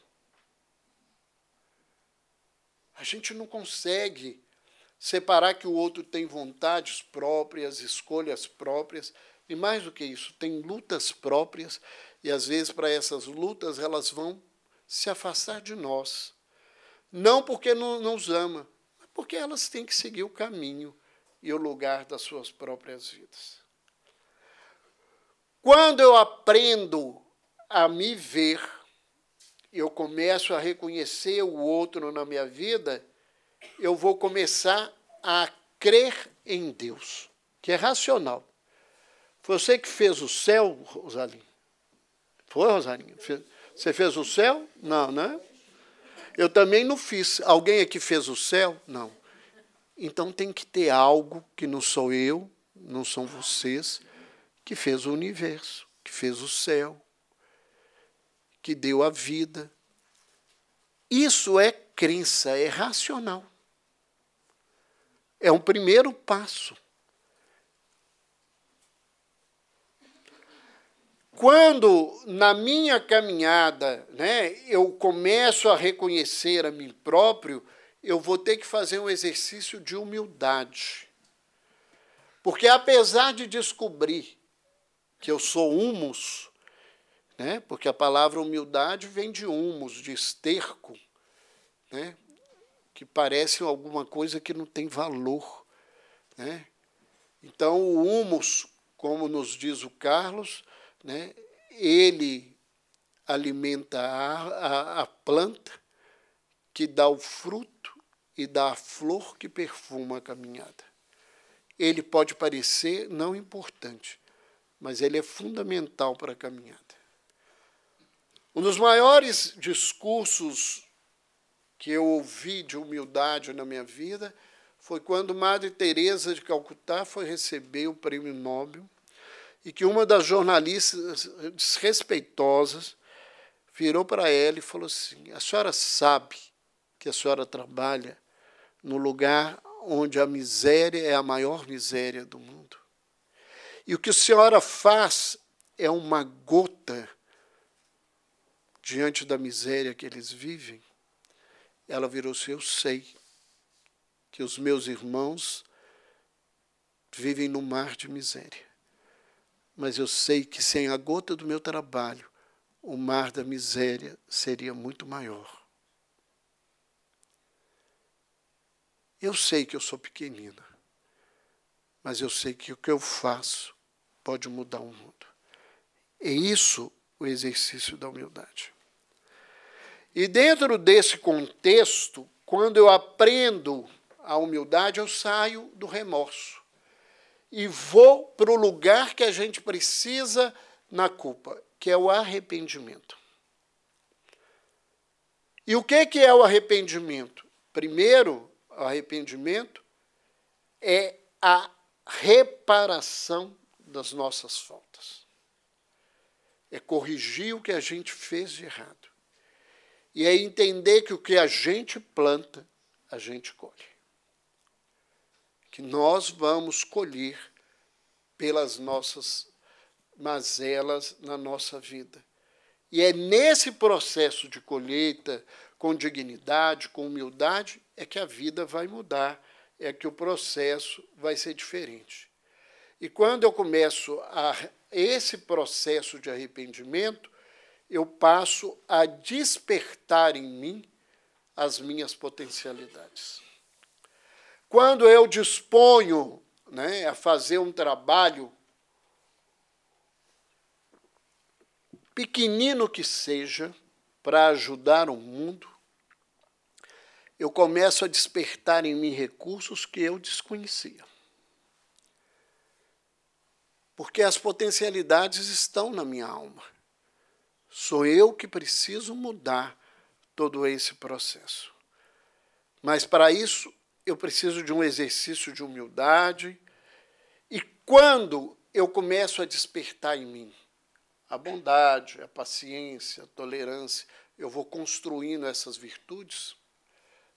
A gente não consegue separar que o outro tem vontades próprias, escolhas próprias, e mais do que isso, tem lutas próprias, e às vezes para essas lutas elas vão se afastar de nós. Não porque não nos ama, mas porque elas têm que seguir o caminho e o lugar das suas próprias vidas. Quando eu aprendo a me ver, eu começo a reconhecer o outro na minha vida, eu vou começar a crer em Deus, que é racional. Foi você que fez o céu, Rosalinho? Foi, Rosalinho? Você fez o céu? Não, né? Eu também não fiz. Alguém aqui fez o céu? Não. Então tem que ter algo que não sou eu, não são vocês, que fez o universo, que fez o céu, que deu a vida. Isso é crença, é racional. É um primeiro passo. Quando na minha caminhada né, eu começo a reconhecer a mim próprio, eu vou ter que fazer um exercício de humildade. Porque apesar de descobrir que eu sou humus, né? porque a palavra humildade vem de humus, de esterco, né? que parece alguma coisa que não tem valor. Né? Então, o humus, como nos diz o Carlos, né? ele alimenta a, a, a planta que dá o fruto e dá a flor que perfuma a caminhada. Ele pode parecer não importante, mas ele é fundamental para a caminhada. Um dos maiores discursos que eu ouvi de humildade na minha vida foi quando Madre Teresa de Calcutá foi receber o Prêmio Nobel e que uma das jornalistas desrespeitosas virou para ela e falou assim: "A senhora sabe que a senhora trabalha no lugar onde a miséria é a maior miséria do mundo?" E o que a senhora faz é uma gota diante da miséria que eles vivem. Ela virou-se: Eu sei que os meus irmãos vivem no mar de miséria, mas eu sei que sem a gota do meu trabalho, o mar da miséria seria muito maior. Eu sei que eu sou pequenina, mas eu sei que o que eu faço pode mudar o mundo. É isso o exercício da humildade. E dentro desse contexto, quando eu aprendo a humildade, eu saio do remorso e vou para o lugar que a gente precisa na culpa, que é o arrependimento. E o que é o arrependimento? Primeiro, o arrependimento é a reparação das nossas faltas. É corrigir o que a gente fez de errado. E é entender que o que a gente planta, a gente colhe. Que nós vamos colher pelas nossas mazelas na nossa vida. E é nesse processo de colheita, com dignidade, com humildade, é que a vida vai mudar é que o processo vai ser diferente. E quando eu começo a esse processo de arrependimento, eu passo a despertar em mim as minhas potencialidades. Quando eu disponho né, a fazer um trabalho, pequenino que seja, para ajudar o mundo, eu começo a despertar em mim recursos que eu desconhecia. Porque as potencialidades estão na minha alma. Sou eu que preciso mudar todo esse processo. Mas para isso, eu preciso de um exercício de humildade. E quando eu começo a despertar em mim a bondade, a paciência, a tolerância, eu vou construindo essas virtudes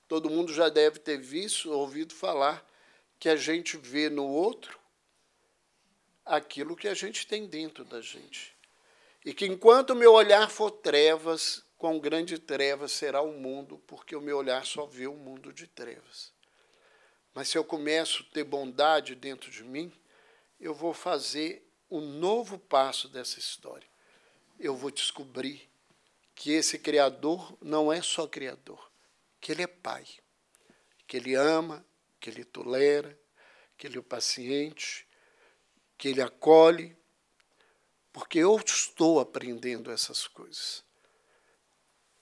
Todo mundo já deve ter visto, ouvido falar que a gente vê no outro aquilo que a gente tem dentro da gente. E que enquanto meu olhar for trevas, quão grande trevas será o mundo, porque o meu olhar só vê o um mundo de trevas. Mas se eu começo a ter bondade dentro de mim, eu vou fazer um novo passo dessa história. Eu vou descobrir que esse Criador não é só Criador, que ele é pai, que ele ama, que ele tolera, que ele é paciente, que ele acolhe, porque eu estou aprendendo essas coisas.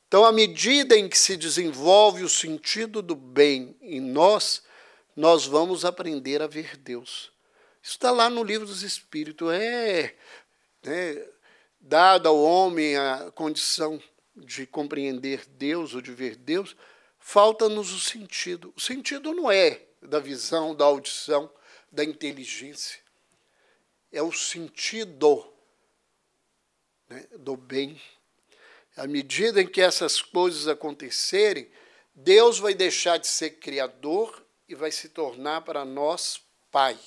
Então, à medida em que se desenvolve o sentido do bem em nós, nós vamos aprender a ver Deus. Isso está lá no livro dos Espíritos. É, é né, dada ao homem a condição de compreender Deus ou de ver Deus, falta-nos o sentido. O sentido não é da visão, da audição, da inteligência. É o sentido né, do bem. À medida em que essas coisas acontecerem, Deus vai deixar de ser criador e vai se tornar para nós Pai.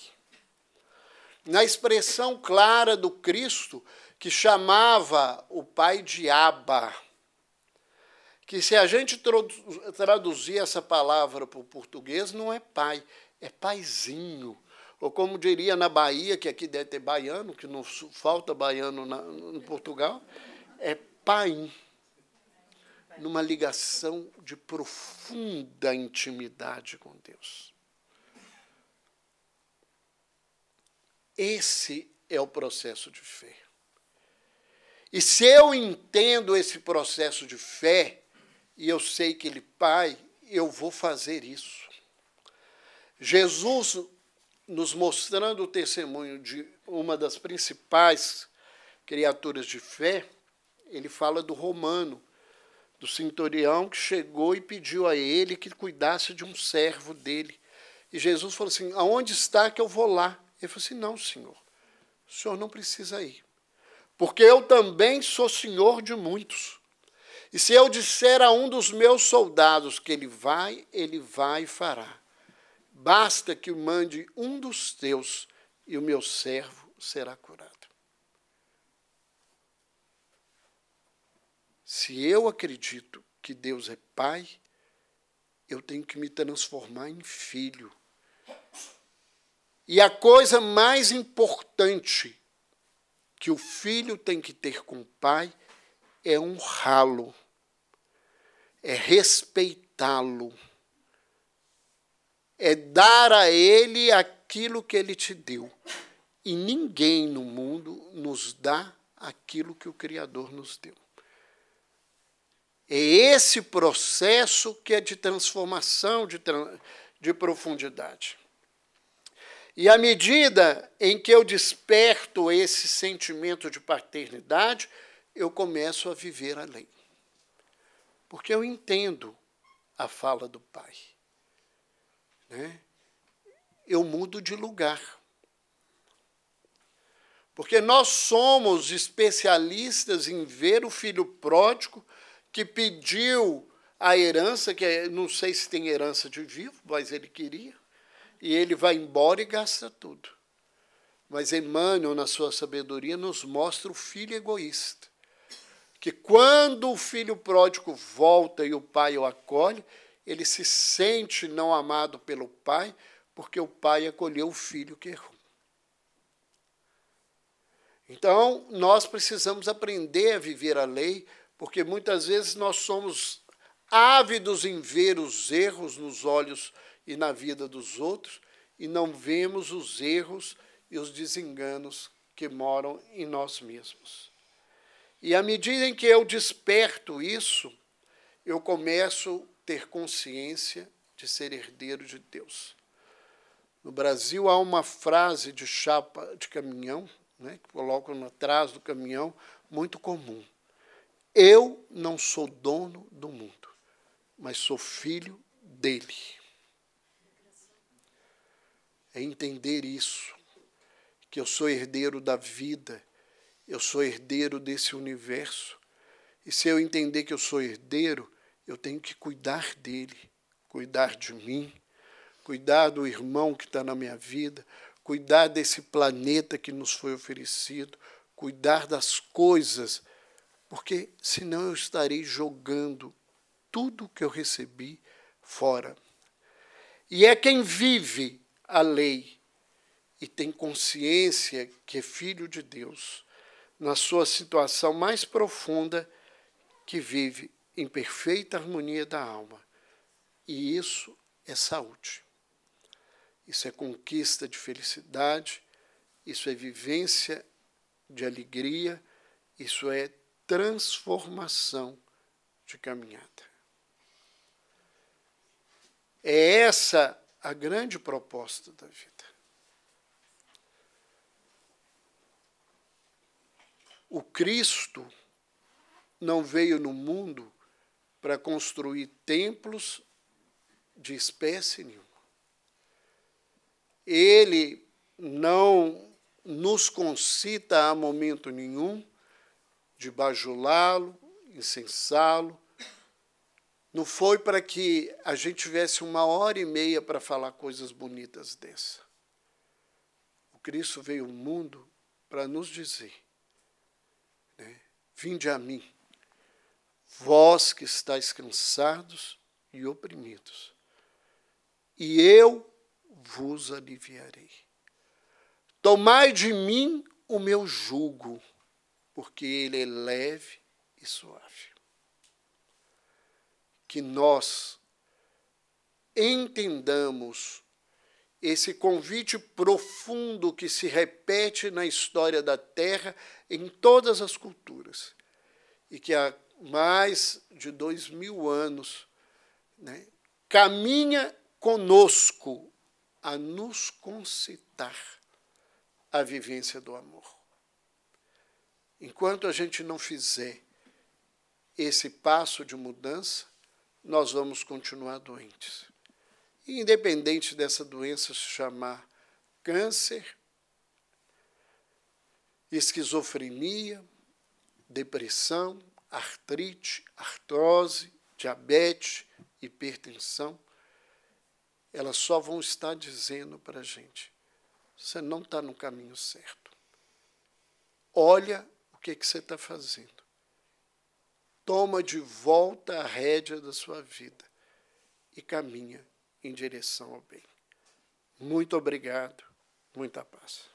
Na expressão clara do Cristo, que chamava o Pai de Abba, que se a gente traduzir essa palavra para o português, não é pai, é paizinho. Ou como diria na Bahia, que aqui deve ter baiano, que não falta baiano na, no Portugal, é pai, numa ligação de profunda intimidade com Deus. Esse é o processo de fé. E se eu entendo esse processo de fé, e eu sei que Ele, Pai, eu vou fazer isso. Jesus nos mostrando o testemunho de uma das principais criaturas de fé, ele fala do romano, do centurião que chegou e pediu a ele que cuidasse de um servo dele. E Jesus falou assim: Aonde está que eu vou lá? Ele falou assim: Não, senhor, o senhor não precisa ir, porque eu também sou senhor de muitos. E se eu disser a um dos meus soldados que ele vai, ele vai e fará. Basta que o mande um dos teus e o meu servo será curado. Se eu acredito que Deus é Pai, eu tenho que me transformar em filho. E a coisa mais importante que o filho tem que ter com o pai é honrá-lo. Um é respeitá-lo, é dar a ele aquilo que ele te deu. E ninguém no mundo nos dá aquilo que o Criador nos deu. É esse processo que é de transformação, de, de profundidade. E à medida em que eu desperto esse sentimento de paternidade, eu começo a viver além porque eu entendo a fala do Pai. Né? Eu mudo de lugar. Porque nós somos especialistas em ver o filho pródigo que pediu a herança, que é, não sei se tem herança de vivo, mas ele queria, e ele vai embora e gasta tudo. Mas Emmanuel, na sua sabedoria, nos mostra o filho egoísta, que quando o filho pródigo volta e o pai o acolhe, ele se sente não amado pelo pai, porque o pai acolheu o filho que errou. Então, nós precisamos aprender a viver a lei, porque muitas vezes nós somos ávidos em ver os erros nos olhos e na vida dos outros e não vemos os erros e os desenganos que moram em nós mesmos. E à medida em que eu desperto isso, eu começo a ter consciência de ser herdeiro de Deus. No Brasil há uma frase de chapa de caminhão, né, que colocam atrás do caminhão, muito comum. Eu não sou dono do mundo, mas sou filho dele. É entender isso, que eu sou herdeiro da vida, eu sou herdeiro desse universo. E se eu entender que eu sou herdeiro, eu tenho que cuidar dele, cuidar de mim, cuidar do irmão que está na minha vida, cuidar desse planeta que nos foi oferecido, cuidar das coisas, porque senão eu estarei jogando tudo que eu recebi fora. E é quem vive a lei e tem consciência que é filho de Deus na sua situação mais profunda, que vive em perfeita harmonia da alma. E isso é saúde. Isso é conquista de felicidade, isso é vivência de alegria, isso é transformação de caminhada. É essa a grande proposta da vida. O Cristo não veio no mundo para construir templos de espécie nenhuma. Ele não nos concita a momento nenhum de bajulá-lo, incensá-lo. Não foi para que a gente tivesse uma hora e meia para falar coisas bonitas dessa. O Cristo veio ao mundo para nos dizer Vinde a mim, vós que estáis cansados e oprimidos, e eu vos aliviarei. Tomai de mim o meu jugo, porque ele é leve e suave. Que nós entendamos esse convite profundo que se repete na história da Terra em todas as culturas e que há mais de dois mil anos né, caminha conosco a nos concitar a vivência do amor. Enquanto a gente não fizer esse passo de mudança, nós vamos continuar doentes independente dessa doença se chamar câncer, esquizofrenia, depressão, artrite, artrose, diabetes, hipertensão, elas só vão estar dizendo para a gente: você não está no caminho certo. Olha o que, que você está fazendo. Toma de volta a rédea da sua vida e caminha em direção ao bem. Muito obrigado, muita paz.